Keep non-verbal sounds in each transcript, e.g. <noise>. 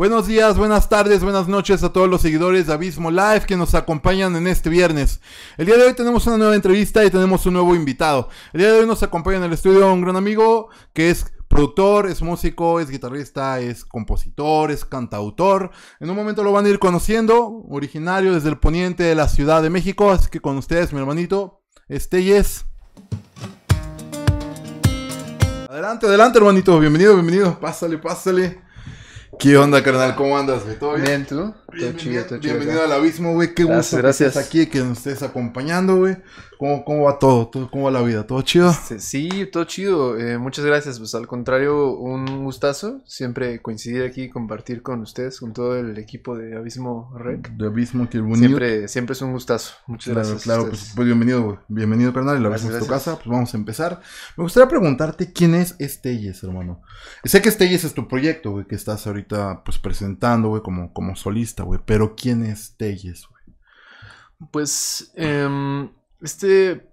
Buenos días, buenas tardes, buenas noches a todos los seguidores de Abismo Live que nos acompañan en este viernes. El día de hoy tenemos una nueva entrevista y tenemos un nuevo invitado. El día de hoy nos acompaña en el estudio un gran amigo que es productor, es músico, es guitarrista, es compositor, es cantautor. En un momento lo van a ir conociendo, originario desde el poniente de la Ciudad de México. Así que con ustedes, mi hermanito, Estelles. Adelante, adelante, hermanito. Bienvenido, bienvenido. Pásale, pásale. ¿Qué onda, carnal? ¿Cómo andas? ¿Todo bien? Bien, ¿tú? bienvenido al abismo, güey. Qué gusto que aquí, que nos estés acompañando, güey. ¿Cómo, va todo? ¿Cómo va la vida? ¿Todo chido? Este, sí, todo chido. Eh, muchas gracias. Pues al contrario, un gustazo. Siempre coincidir aquí, compartir con ustedes, con todo el equipo de Abismo Rec. De Abismo, que bonito. Siempre, es un gustazo. Muchas gracias. Claro, pues, pues, bienvenido, güey. Bienvenido, carnal. La abismo tu casa. Pues vamos a empezar. Me gustaría preguntarte quién es Estelles, hermano. Sé que Estelles es tu proyecto, güey, que estás ahorita pues presentando, güey, como, como solista pero ¿quién es Telles, Pues em, este,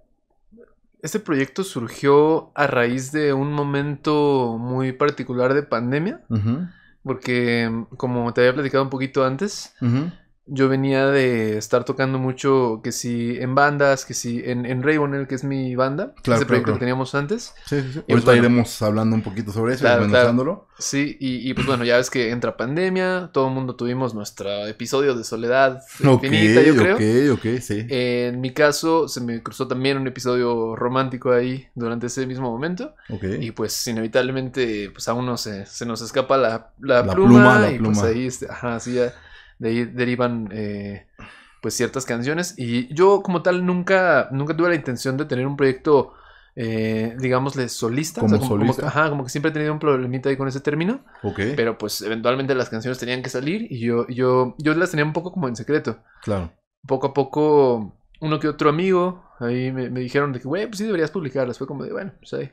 este proyecto surgió a raíz de un momento muy particular de pandemia. Porque, em, como te había platicado un poquito antes, yo venía de estar tocando mucho, que sí, en bandas, que sí, en, en que es mi banda, claro, ese proyecto que teníamos antes. Sí, sí, sí. Pues, Ahorita iremos hablando un poquito sobre eso, claro, Sí, y, pues bueno, ya ves que entra pandemia, todo el mundo tuvimos nuestro episodio de soledad infinita, yo creo. Ok, ok, sí. En mi caso, se me cruzó también un episodio romántico ahí durante ese mismo momento. Ok. Y pues inevitablemente, pues a uno se, nos escapa la, la, la pluma, y pues ahí, este, ajá, así ya de ahí derivan eh, pues ciertas canciones. Y yo como tal nunca, nunca tuve la intención de tener un proyecto, eh, digámosle, solista. como, solista? ajá, como que siempre he tenido un problemita ahí con ese término. Pero pues eventualmente las canciones tenían que salir y yo, yo, yo las tenía un poco como en secreto. Claro. Poco a poco, uno que otro amigo ahí me, me dijeron de que, güey, pues sí deberías publicarlas. Fue como de, bueno, pues ahí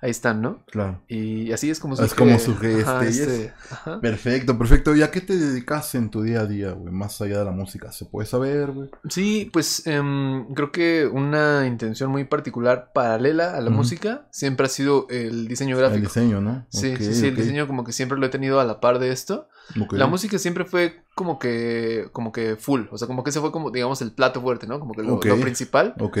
ahí están, ¿no? Claro. Y así es como surge. Este este, es como su ajá, Perfecto, perfecto. ¿Y a qué te dedicas en tu día a día, güey? Más allá de la música, ¿se puede saber, güey? Sí, pues em, creo que una intención muy particular paralela a la música siempre ha sido el diseño gráfico. El diseño, ¿no? Sí, sí, sí. El diseño como que siempre lo he tenido a la par de esto. La música siempre fue como que como que full, o sea, como que ese fue como digamos el plato fuerte, ¿no? Como que lo, lo principal. Ok.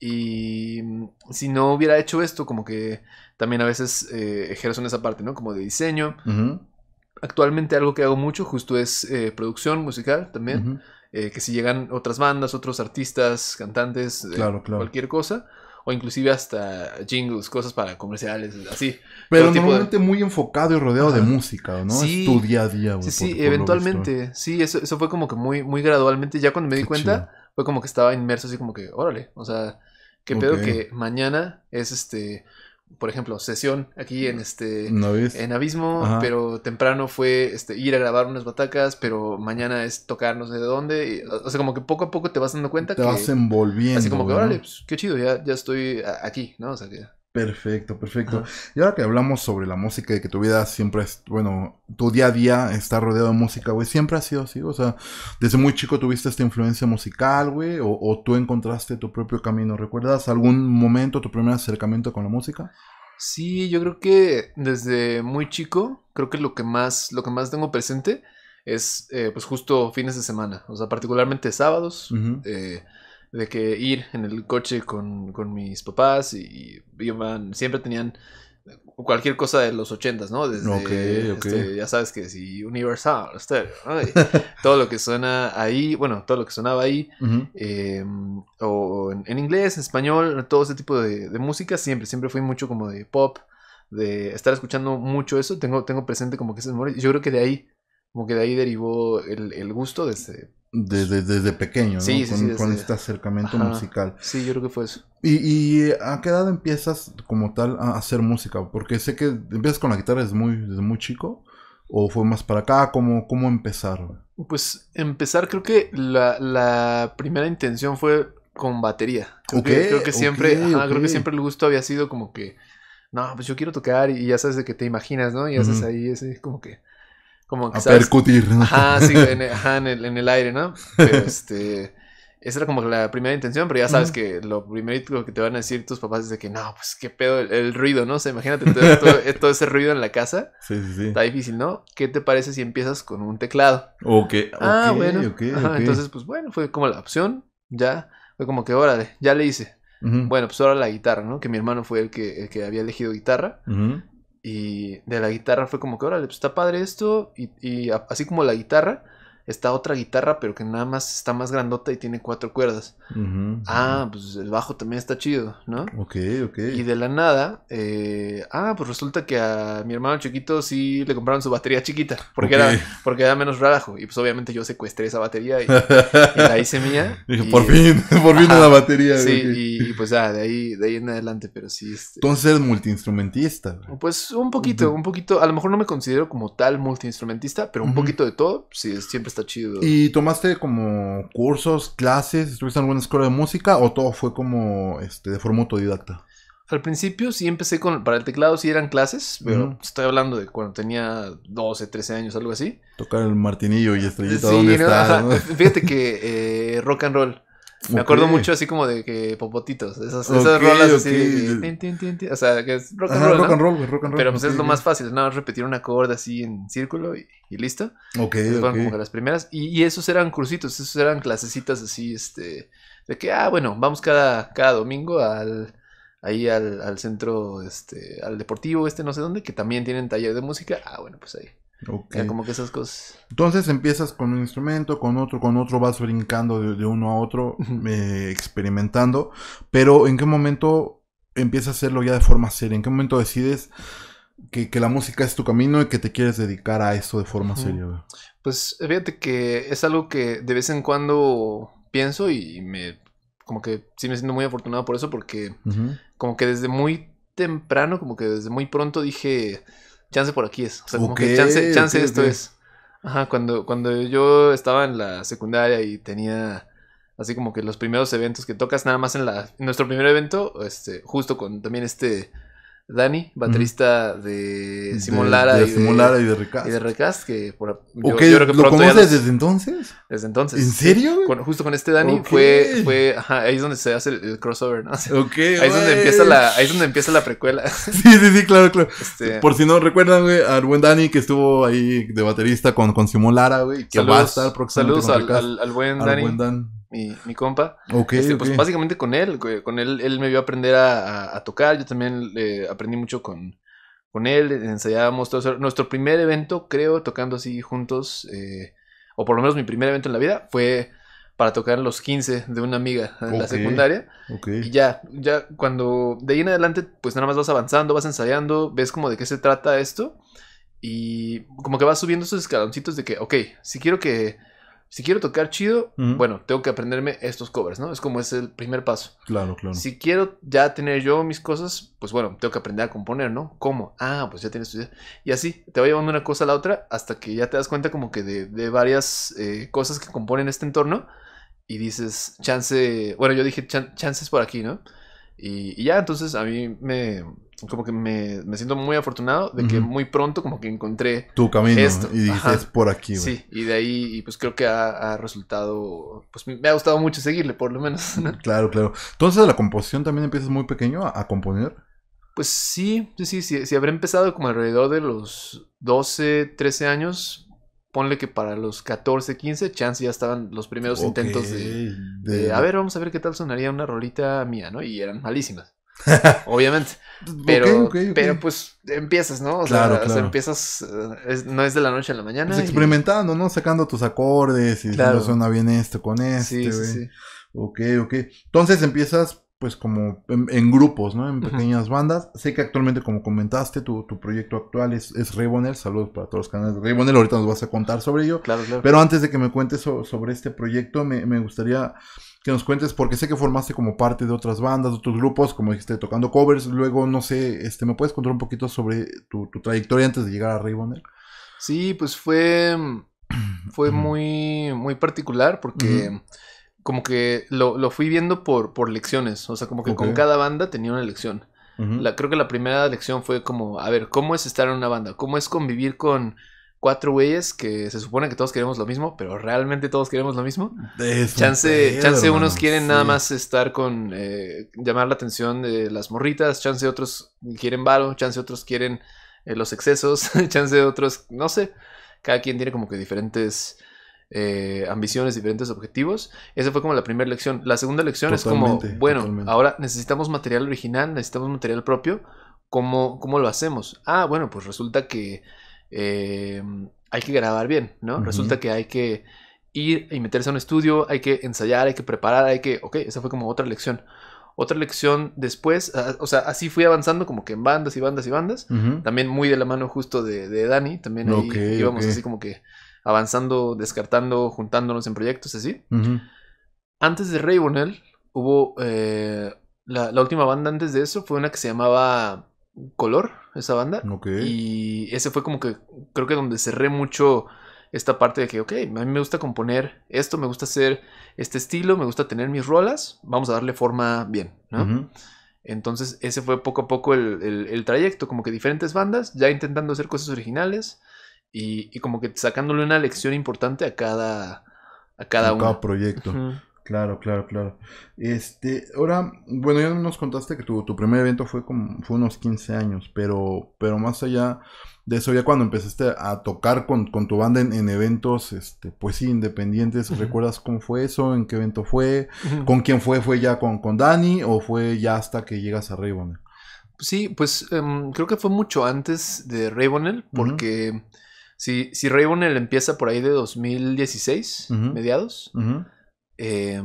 Y mm, si no hubiera hecho esto, como que también a veces eh, ejerzo en esa parte, ¿no? Como de diseño. Actualmente algo que hago mucho justo es eh, producción musical también. Eh, que si llegan otras bandas, otros artistas, cantantes, cualquier cosa. O inclusive hasta jingles, cosas para comerciales, así. Pero normalmente muy enfocado y rodeado de música, ¿no? tu día a día. sí, sí, eventualmente. Sí, eso, eso fue como que muy, muy gradualmente. Ya cuando me di cuenta fue como que estaba inmerso así como que, órale, o sea, qué pedo que mañana es este, por ejemplo, sesión aquí en este en Abismo, pero temprano fue este ir a grabar unas batacas, pero mañana es tocar no sé de dónde, o sea, como que poco a poco te vas dando cuenta te que vas envolviendo. Así como que, órale, pues, qué chido, ya ya estoy aquí, ¿no? O sea, que Perfecto, perfecto. Y ahora que hablamos sobre la música y que tu vida siempre es, bueno, tu día a día está rodeado de música, güey, siempre ha sido así, o sea, desde muy chico tuviste esta influencia musical, güey, o, tú encontraste tu propio camino. ¿Recuerdas algún momento, tu primer acercamiento con la música? Sí, yo creo que desde muy chico, creo que lo que más, lo que más tengo presente es, eh, pues justo fines de semana, o sea, particularmente sábados. eh, de que ir en el coche con, mis papás y, siempre tenían cualquier cosa de los ochentas, ¿no? Desde, que este, ya sabes que si Universal, <laughs> todo lo que suena ahí, bueno, todo lo que sonaba ahí, em, o, en, inglés, en español, todo ese tipo de, música, siempre, siempre fui mucho como de pop, de estar escuchando mucho eso, tengo, tengo presente como que ese memorias, yo creo que de ahí, como que de ahí derivó el, el gusto de ese desde, pequeño, ¿no? con, este acercamiento musical. Sí, yo creo que fue eso. ¿Y, a qué edad empiezas como tal a hacer música? Porque sé que empiezas con la guitarra desde muy, desde muy chico. ¿O fue más para acá? ¿Cómo, cómo empezar? Pues empezar, creo que la, primera intención fue con batería. Creo, que, creo que, siempre, creo que siempre el gusto había sido como que, no, pues yo quiero tocar y ya sabes de que te imaginas, ¿no? Y haces ahí ese como que como a percutir. Ajá, sí, <laughs> en, el, aire, ¿no? este... Esa era como la primera intención, pero ya sabes que lo primero que te van a decir tus papás es de que no, pues qué pedo el, ruido, ¿no? Se imagínate <laughs> eh, todo, ese ruido en la casa. Sí, sí, sí. Está difícil, ¿no? ¿Qué te parece si empiezas con un teclado? Ok, ah, bueno. entonces, pues bueno, fue como la opción. Ya, fue como que, órale, ya le hice. Bueno, pues ahora la guitarra, ¿no? Que mi hermano fue el que, que había elegido guitarra. Ajá y de la guitarra fue como que, órale, pues está padre esto, y, y así como la guitarra, está otra guitarra, pero que nada más está más grandota y tiene cuatro cuerdas. ah, pues el bajo también está chido, ¿no? Ok, ok. Y de la nada, eh, ah, pues resulta que a mi hermano chiquito sí le compraron su batería chiquita, porque, era, porque era menos rajo. Y pues obviamente yo secuestré esa batería y, la hice mía. <laughs> por fin, <laughs> por fin una batería. Sí, y, pues ah, de ahí, de ahí en adelante, pero sí. Este, Entonces eres multiinstrumentista. Pues un poquito, un poquito. A lo mejor no me considero como tal multiinstrumentista, pero un poquito de todo. Sí, siempre chido. ¿Y tomaste como cursos, clases? ¿Estuviste en alguna escuela de música o todo fue como este, de forma autodidacta? Al principio sí empecé con, para el teclado sí eran clases, pero estoy hablando de cuando tenía 12, 13 años, algo así. Tocar el martinillo y estrellita, <laughs> Fíjate que eh, rock and roll me acuerdo mucho así como de que popotitos, esas, esas rolas así. o sea, que es rock and roll. Pero pues es lo más fácil, nada más repetir una acorde así en círculo y, listo. Ok. como las primeras. Y, esos eran crucitos esos eran clasecitas así, este. De que, ah, bueno, vamos cada, cada domingo al. Ahí al, al centro, este, al deportivo, este no sé dónde, que también tienen taller de música. Ah, bueno, pues ahí como que esas cosas. Entonces empiezas con un instrumento, con otro, con otro, vas brincando de, uno a otro, eh, experimentando. Pero ¿en qué momento empiezas a hacerlo ya de forma seria? ¿En qué momento decides que, la música es tu camino y que te quieres dedicar a eso de forma seria? Pues fíjate que es algo que de vez en cuando pienso y me... Como que sí me siento muy afortunado por eso porque como que desde muy temprano, como que desde muy pronto dije chance por aquí es. O sea, como que chance, chance esto es. Ajá, cuando, cuando yo estaba en la secundaria y tenía así como que los primeros eventos que tocas, nada más en la. nuestro primer evento, este, justo con también este Dani, baterista de Simón Lara. y de, Recast. Y de Recast, que por, yo, yo creo que ¿Lo conoces desde entonces? Desde entonces. ¿En serio? justo con este Dani fue, fue ajá, ahí es donde se hace el, crossover, ¿no? <laughs> ahí, es donde empieza la, ahí es donde empieza la precuela. <laughs> sí, sí, sí, claro, claro. Este por si no recuerdan, güey, al buen Dani que estuvo ahí de baterista con, con Simón Lara, güey, saludos, Saludos al, buen Dani mi, compa. Este, pues básicamente con él, con él, él me vio aprender a, tocar, yo también aprendí mucho con, él, ensayábamos todo Nuestro primer evento, creo, tocando así juntos, eh, o por lo menos mi primer evento en la vida, fue para tocar los 15 de una amiga en la secundaria. Y ya, ya cuando de ahí en adelante, pues nada más vas avanzando, vas ensayando, ves como de qué se trata esto. Y como que vas subiendo esos escaloncitos de que, ok, si quiero que si quiero tocar chido, bueno, tengo que aprenderme estos covers, ¿no? Es como es el primer paso. Claro, claro. Si quiero ya tener yo mis cosas, pues bueno, tengo que aprender a componer, ¿no? ¿Cómo? Ah, pues ya tienes tu idea. Y así, te va llevando una cosa a la otra hasta que ya te das cuenta como que de, varias eh, cosas que componen este entorno y dices, chance, bueno, yo dije chances por aquí, ¿no? Y, ya, entonces a mí me... Como que me, siento muy afortunado de que muy pronto como que encontré... Tu camino. Y dijiste por aquí. Sí, y de ahí pues creo que ha, resultado... Pues me ha gustado mucho seguirle, por lo menos. Claro, claro. Entonces la composición también empiezas muy pequeño a, componer. Pues sí, sí, sí, sí, sí, habré empezado como alrededor de los 12, 13 años, ponle que para los 14, 15, chance ya estaban los primeros intentos de, A ver, vamos a ver qué tal sonaría una rolita mía, ¿no? Y eran malísimas. <laughs> obviamente. Pero, pero pues empiezas, ¿no? O, claro, sea, empiezas, eh, no es de la noche a la mañana. Pues experimentando, ¿no? Sacando tus acordes y si no suena bien esto con este. Sí, sí, sí. Ok, ok. Entonces empiezas pues como en, grupos, ¿no? En pequeñas bandas. Sé que actualmente, como comentaste, tu, proyecto actual es, es Raybonel. Saludos para todos los canales de Raybonel. Ahorita nos vas a contar sobre ello. Claro, claro. Pero antes de que me cuentes sobre este proyecto, me, gustaría que nos cuentes, porque sé que formaste como parte de otras bandas, de otros grupos, como dijiste, tocando covers. Luego, no sé, este, ¿me puedes contar un poquito sobre tu, trayectoria antes de llegar a Raybonel? Sí, pues fue, fue muy, muy particular porque como que lo, lo, fui viendo por, por lecciones. O sea, como que con cada banda tenía una lección. la, creo que la primera lección fue como, a ver, ¿cómo es estar en una banda? ¿Cómo es convivir con cuatro güeyes que se supone que todos queremos lo mismo, pero realmente todos queremos lo mismo? chance, chance unos quieren nada más estar con, eh, llamar la atención de las morritas, chance otros quieren balo. chance otros quieren eh, los excesos, <laughs> chance otros, no sé. Cada quien tiene como que diferentes eh, ambiciones, diferentes objetivos. Esa fue como la primera lección. La segunda lección es como, bueno, ahora necesitamos material original, necesitamos material propio. ¿Cómo, lo hacemos? Ah, bueno, pues resulta que eh, hay que grabar bien, ¿no? Resulta que hay que ir y meterse a un estudio, hay que ensayar, hay que preparar, hay que... Ok, esa fue como otra lección otra lección después, o sea, así fui avanzando como que en bandas y bandas y bandas, también muy de la mano justo de, Dani, también ahí íbamos así como que avanzando, descartando, juntándonos en proyectos así. Antes de Ray hubo eh, la, última banda antes de eso fue una que se llamaba Color, esa banda. Y ese fue como que creo que donde cerré mucho esta parte de que, ok, a mí me gusta componer esto, me gusta hacer este estilo, me gusta tener mis rolas, vamos a darle forma bien, ¿no? Entonces ese fue poco a poco el, trayecto, como que diferentes bandas, ya intentando hacer cosas originales, y, como que sacándole una lección importante a cada, a cada, a cada proyecto. Claro, claro, claro. Este, ahora, bueno, ya nos contaste que tu, tu primer evento fue como, fue unos 15 años, pero, pero más allá de eso, ya cuando empezaste a tocar con, tu banda en, eventos, este, pues independientes, ¿recuerdas cómo fue eso? ¿En qué evento fue? ¿Con quién fue? ¿Fue ya con, con Dani o fue ya hasta que llegas a Raybonel? Sí, pues em, creo que fue mucho antes de Raybonel, porque... Si, si Ravenel empieza por ahí de 2016, mediados, eh,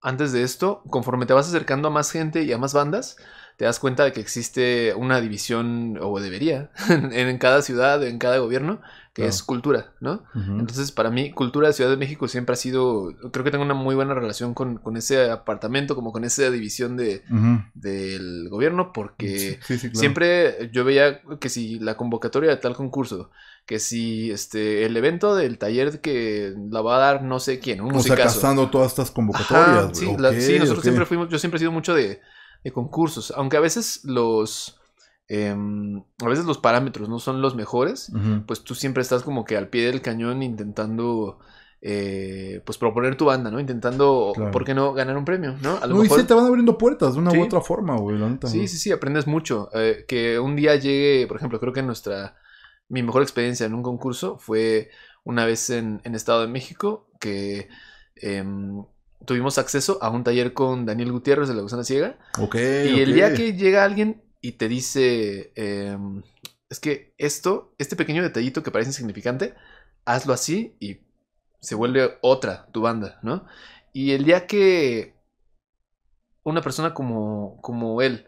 antes de esto, conforme te vas acercando a más gente y a más bandas, te das cuenta de que existe una división, o debería, <laughs> en cada ciudad, en cada gobierno, que es cultura, ¿no? Entonces, para mí, cultura de Ciudad de México siempre ha sido, creo que tengo una muy buena relación con, con ese apartamento, como con esa división de, del gobierno, porque siempre yo veía que si la convocatoria de tal concurso, que si este el evento del taller que la va a dar no sé quién, un o todas estas convocatorias. sí, nosotros siempre fuimos, yo siempre he sido mucho de concursos, aunque a veces los Em, a veces los parámetros no son los mejores, pues tú siempre estás como que al pie del cañón intentando... Eh, pues proponer tu banda, ¿no? Intentando, ¿por qué no ganar un premio, ¿no? A y se te van abriendo puertas de una u otra forma, güey, Sí, sí, sí, aprendes mucho. Eh, que un día llegue, por ejemplo, creo que nuestra, mi mejor experiencia en un concurso fue una vez en, en Estado de México que em, tuvimos acceso a un taller con Daniel Gutiérrez de La Gusana Ciega. Ok. Y el día que llega alguien y te dice, em, es que esto, este pequeño detallito que parece insignificante, hazlo así y se vuelve otra tu banda, ¿no? Y el día que una persona como, como él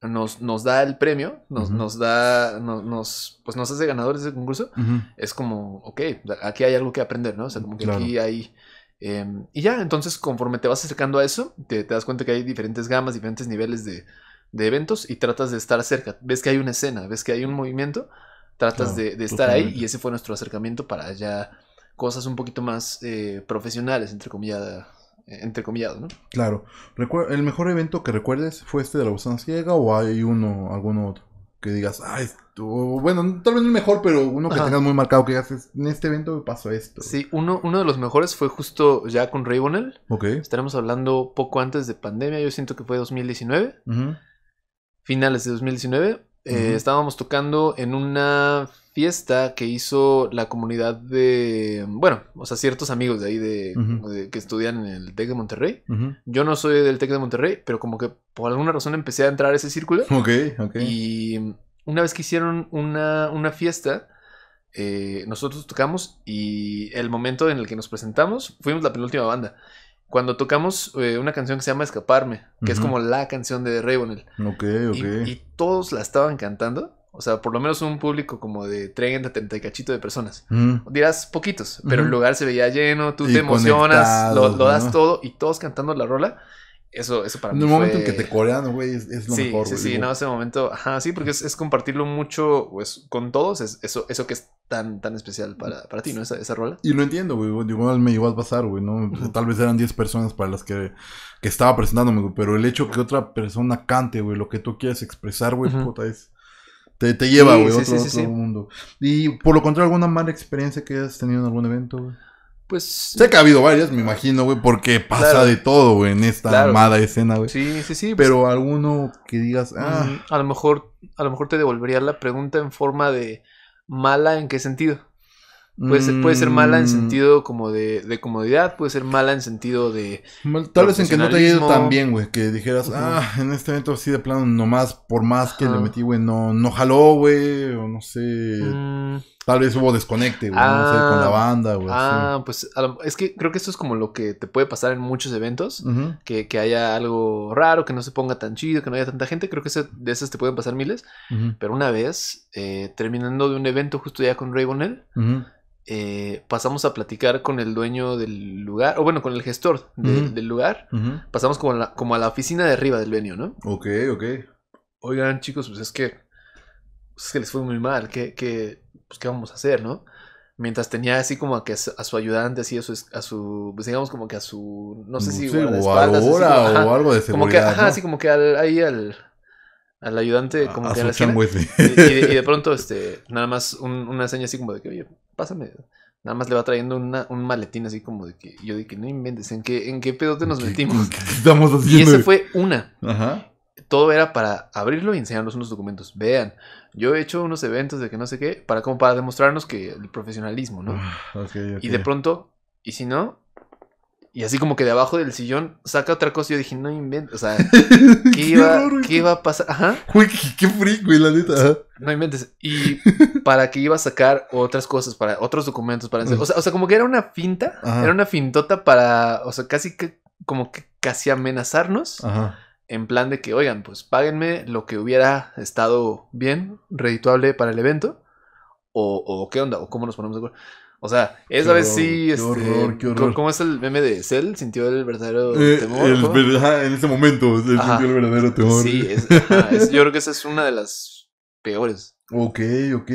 nos, nos da el premio, nos, nos da, nos, pues nos hace ganadores del concurso, es como, ok, aquí hay algo que aprender, ¿no? O sea, como que aquí hay... Em, y ya, entonces conforme te vas acercando a eso, te das cuenta que hay diferentes gamas, diferentes niveles de, de eventos y tratas de estar cerca. Ves que hay una escena, ves que hay un movimiento, tratas de, estar ahí y ese fue nuestro acercamiento para ya cosas un poquito más eh, profesionales, entre comillas, eh, entre comillas, ¿no? Claro. ¿El mejor evento que recuerdes fue este de la Gusana Ciega o hay uno, alguno otro? Que digas, ay, bueno, tal vez no el mejor, pero uno que tengas muy marcado, que digas, en este evento me pasó esto. Sí, uno, uno de los mejores fue justo ya con Ray Bonnell. Estaremos hablando poco antes de pandemia, yo siento que fue 2019. Ajá finales de 2019, eh, estábamos tocando en una fiesta que hizo la comunidad de, bueno, o sea, ciertos amigos de ahí de, que estudian en el TEC de Monterrey. Yo no soy del TEC de Monterrey, pero como que por alguna razón empecé a entrar a ese círculo. Ok, ok. Y una vez que hicieron una, fiesta, eh, nosotros tocamos y el momento en el que nos presentamos, fuimos la penúltima banda cuando tocamos eh, una canción que se llama Escaparme, que es como la canción de Ravenel... Ok, ok. Y, todos la estaban cantando. O sea, por lo menos un público como de 30, 30 y cachito de personas. Mm. Dirás poquitos, pero el lugar se veía lleno, tú te emocionas, lo, das todo y todos cantando la rola eso, eso para mí. En el momento en que te corean, güey, es, lo mejor. Sí, sí, no, ese momento, ajá, sí, porque es, compartirlo mucho pues, con todos, es, eso, eso que es tan, tan especial para, para ti, ¿no? Esa, esa rola. Y lo entiendo, güey, igual me llegó a pasar, güey, ¿no? Tal vez eran 10 personas para las que, estaba presentándome, güey, pero el hecho que otra persona cante, güey, lo que tú quieres expresar, güey, puta, es. Te, lleva, güey, a mundo. Y por lo contrario, ¿alguna mala experiencia que hayas tenido en algún evento, güey? Pues. Sé que ha habido varias, me imagino, güey, porque pasa de todo, güey, en esta armada escena, güey. Sí, sí, sí. Pues, Pero alguno que digas, mm, ah. A lo mejor, a lo mejor te devolvería la pregunta en forma de mala, ¿en qué sentido? Puede ser, puede ser, mala en mm. sentido como de, de, comodidad, puede ser mala en sentido de. Tal vez en que no te haya ido tan bien, güey. Que dijeras, ah, en este momento sí de plano, nomás por más que le metí, güey, no, no jaló, güey, o no sé. Mm. Tal vez hubo desconecte, güey, con la ah, banda, güey. Ah, pues es que creo que esto es como lo que te puede pasar en muchos eventos, que, haya algo raro, que no se ponga tan chido, que no haya tanta gente, creo que de esas te pueden pasar miles, pero una vez, eh, terminando de un evento justo ya con Ray Bonnell, eh, pasamos a platicar con el dueño del lugar, o bueno, con el gestor del lugar, pasamos como a, la, como a la oficina de arriba del venio, ¿no? Ok, ok. Oigan chicos, pues es que, pues es que les fue muy mal, que... que pues, ¿qué vamos a hacer, no? Mientras tenía así como que a su ayudante, así a su, a su pues digamos como que a su, no sé mm, si sí, o, ahora, o algo de Como que, ajá, así como que al, ahí al, al ayudante, como que a la y, de <laughs> pronto, este, nada más una seña así como de que, oye, pásame, Nada más le va trayendo un maletín así como de que yo dije, que no inventes, ¿en qué, en qué pedote nos metimos? estamos haciendo? Y esa fue una. Ajá todo era para abrirlo y enseñarnos unos documentos. Vean, yo he hecho unos eventos de que no sé qué, para como para demostrarnos que el profesionalismo, ¿no? Ah, y de pronto, y si no, y así como que de abajo del sillón saca otra cosa. Y yo dije, no inventes. O sea, <laughs> ¿qué, iba, a pasar? qué, qué güey, la neta. No inventes. Y <laughs> para que iba a sacar otras cosas, para otros documentos, para. O sea, o sea como que era una finta, era una fintota para. O sea, casi que. Como que casi amenazarnos. Ajá en plan de que, oigan, pues páguenme lo que hubiera estado bien, redituable para el evento, o, qué onda, o cómo nos ponemos de acuerdo. O sea, esa vez sí. Qué este, horror, qué ¿Cómo es el meme de Cell? ¿Sintió el verdadero eh, temor? en ese momento sintió el verdadero temor. Sí, <laughs> yo creo que esa es una de las peores. Ok, ok.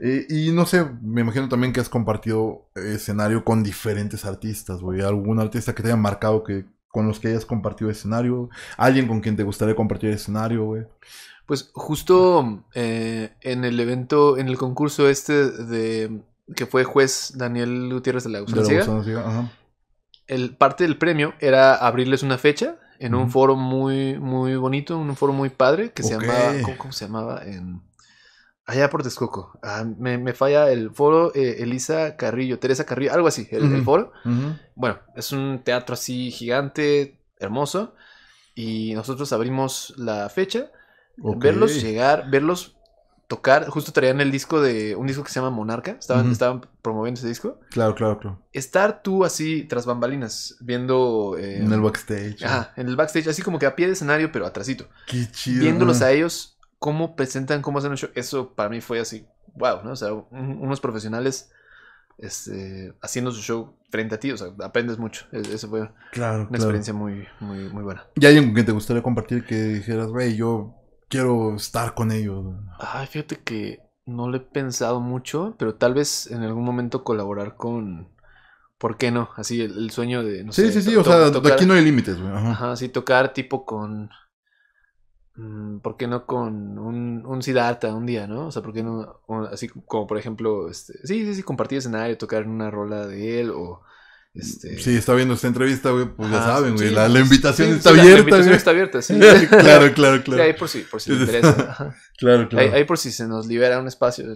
Eh, y no sé, me imagino también que has compartido escenario con diferentes artistas, güey. ¿Algún artista que te haya marcado que con los que hayas compartido escenario, alguien con quien te gustaría compartir escenario, güey. Pues justo eh, en el evento, en el concurso este de que fue juez Daniel Gutiérrez de la El, parte del premio era abrirles una fecha en un foro muy, muy bonito, un foro muy padre que se llamaba, ¿cómo, se llamaba? En... Allá por Texcoco. Ah, me, falla el foro eh, Elisa Carrillo, Teresa Carrillo, algo así, el, foro. Bueno, es un teatro así gigante, hermoso. Y nosotros abrimos la fecha. Verlos llegar, verlos tocar. Justo traían el disco de un disco que se llama Monarca. Estaban, estaban promoviendo ese disco. Claro, claro, claro. Estar tú así tras bambalinas, viendo. Eh, en el backstage. Ajá, en el backstage, así como que a pie de escenario, pero atrasito. Qué chido. Viéndolos a ellos cómo presentan, cómo hacen show? eso para mí fue así, wow, ¿no? O sea, unos profesionales este, haciendo su show frente a ti, o sea, aprendes mucho. E, eso fue una experiencia muy, muy, muy buena. ¿Y alguien con quien te gustaría compartir que dijeras, güey, yo quiero estar con ellos? Ay, fíjate que no lo he pensado mucho, pero tal vez en algún momento colaborar con... ¿Por qué no? Así el, sueño de... No sí, sí, sí, o sea, aquí no hay límites, güey. Ajá. Ajá, sí, tocar tipo con... Mm, ¿por qué no con un, un Siddhartha un día, no? O sea, ¿por qué no? así como, por ejemplo, este, sí, sí, sí, compartir escenario, tocar una rola de él o este... Sí, está viendo esta entrevista, güey, pues ya saben, güey, la, invitación está abierta. La invitación está abierta, sí. <laughs> claro, claro, claro. ahí por si, por si le este, interesa. <laughs> claro, claro. Ahí, por si se nos libera un espacio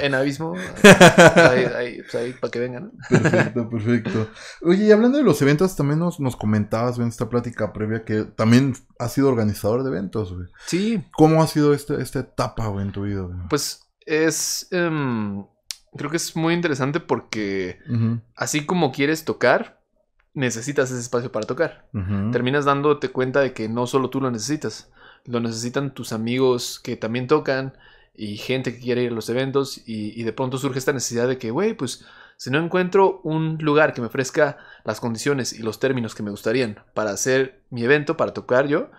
en, abismo, <laughs> ahí, ahí, pues ahí para que vengan. ¿no? Perfecto, perfecto. Oye, y hablando de los eventos, también nos, nos comentabas en esta plática previa que también has sido organizador de eventos, güey. Sí. ¿Cómo ha sido esta, esta etapa, güey, en tu vida? Güey? Pues es... Em, creo que es muy interesante porque así como quieres tocar, necesitas ese espacio para tocar. Terminas dándote cuenta de que no solo tú lo necesitas, lo necesitan tus amigos que también tocan y gente que quiere ir a los eventos y, de pronto surge esta necesidad de que, güey, pues si no encuentro un lugar que me ofrezca las condiciones y los términos que me gustarían para hacer mi evento, para tocar yo,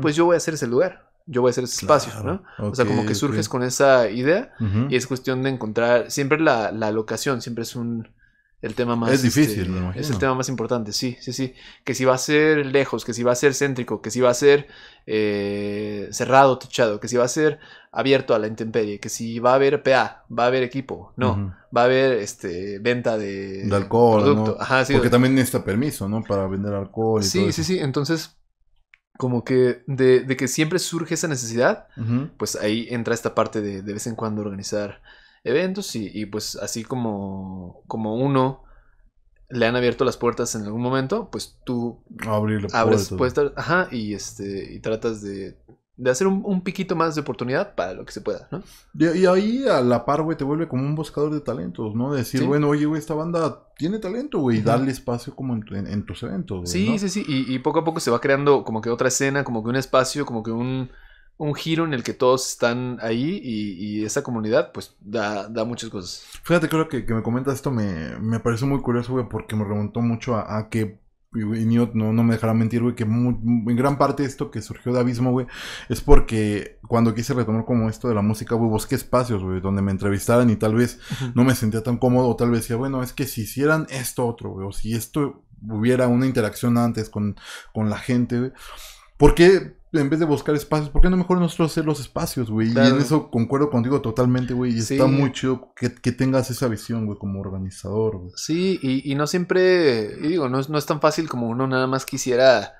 pues yo voy a hacer ese lugar yo voy a hacer ese espacio, ¿no? o sea, como que surges con esa idea y es cuestión de encontrar siempre la, la, locación, siempre es un el tema más es difícil, este, es el tema más importante, sí, sí, sí, que si va a ser lejos, que si va a ser céntrico, que si va a ser eh, cerrado, techado, que si va a ser abierto a la intemperie, que si va a haber PA, va a haber equipo, no, va a haber este venta de, de alcohol, producto, ¿no? Ajá, sí, porque también necesita permiso, ¿no? Para vender alcohol. Y sí, sí, sí, entonces como que de, de, que siempre surge esa necesidad, pues ahí entra esta parte de de vez en cuando organizar eventos y, y, pues así como, como uno le han abierto las puertas en algún momento, pues tú abres puertas, ajá, y este y tratas de de hacer un, un, piquito más de oportunidad para lo que se pueda, ¿no? Y, ahí a la par, güey, te vuelve como un buscador de talentos, ¿no? De decir, bueno, oye, güey, esta banda tiene talento, güey, y darle espacio como en, tus eventos, güey. Sí, sí, sí, y, poco a poco se va creando como que otra escena, como que un espacio, como que un, un giro en el que todos están ahí y, esa comunidad, pues, da, da muchas cosas. Fíjate, creo que, que me comentas esto, me, me pareció muy curioso, güey, porque me remontó mucho a, a que y, no, no, me dejará mentir, güey, que en gran parte esto que surgió de Abismo, güey, es porque cuando quise retomar como esto de la música, güey, busqué espacios, güey, donde me entrevistaran y tal vez no me sentía tan cómodo, o tal vez decía, bueno, es que si hicieran esto otro, güey, o si esto hubiera una interacción antes con, con la gente, güey. ¿Por en vez de buscar espacios, ¿por qué no mejor nosotros hacer los espacios, güey? Y en eso concuerdo contigo totalmente, güey. Y está muy chido que, tengas esa visión, güey, como organizador, Sí, y, no siempre, digo, no, no es tan fácil como uno nada más quisiera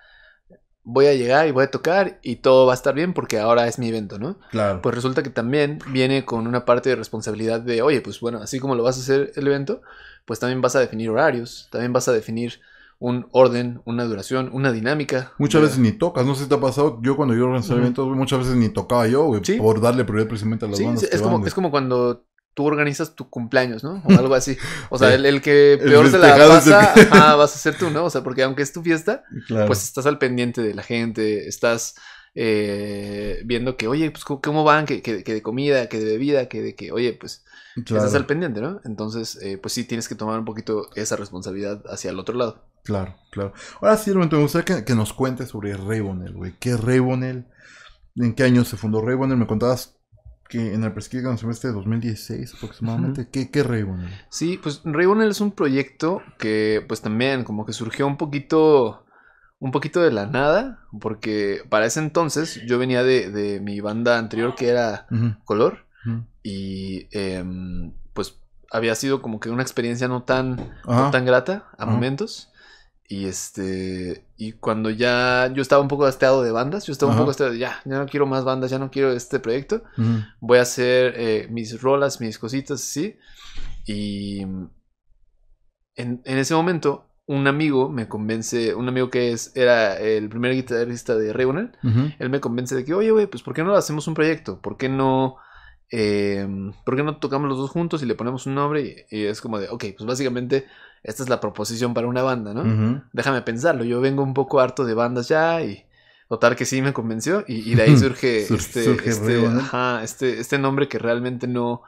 voy a llegar y voy a tocar y todo va a estar bien porque ahora es mi evento, ¿no? Claro. Pues resulta que también viene con una parte de responsabilidad de, oye, pues bueno, así como lo vas a hacer el evento, pues también vas a definir horarios, también vas a definir un orden, una duración, una dinámica. Muchas veces ni tocas, no sé si te ha pasado. Yo cuando yo organizaba eventos, muchas veces ni tocaba yo, por darle prioridad precisamente a las Es, como, es como cuando tú organizas tu cumpleaños, ¿no? O <laughs> algo así. O sea, el, que peor se la pasa, <laughs> vas a ser tú, ¿no? O sea, porque aunque es tu fiesta, pues estás al pendiente de la gente, estás eh, viendo que, oye, pues, ¿cómo van? Que, que, que, de comida, que de bebida, que de que, oye, pues, Claro. es al pendiente, ¿no? Entonces, eh, pues sí, tienes que tomar un poquito esa responsabilidad hacia el otro lado. Claro, claro. Ahora sí, me gustaría que, nos cuentes sobre Rebonel, güey. ¿Qué Rebonel? ¿En qué año se fundó Rebonel? Me contabas que en el Presquita que nos de 2016 aproximadamente. ¿Qué, qué Rebonel? Sí, pues Rebonel es un proyecto que pues también como que surgió un poquito un poquito de la nada, porque para ese entonces yo venía de, mi banda anterior que era Color. Y em, pues había sido como que una experiencia no tan, no tan grata a momentos. Y este, y cuando ya yo estaba un poco hasteado de bandas, yo estaba un poco hasteado de ya, ya no quiero más bandas, ya no quiero este proyecto. Voy a hacer eh, mis rolas, mis cositas, sí. Y em, en, ese momento, un amigo me convence, un amigo que es, era el primer guitarrista de Reunión él me convence de que, oye, güey, pues ¿por qué no hacemos un proyecto? ¿Por qué no Em, ¿por qué no tocamos los dos juntos y le ponemos un nombre? Y, es como de, ok, pues básicamente esta es la proposición para una banda, ¿no? Déjame pensarlo, yo vengo un poco harto de bandas ya y notar que sí me convenció y, de ahí este, surge, este, este, este, nombre que realmente no,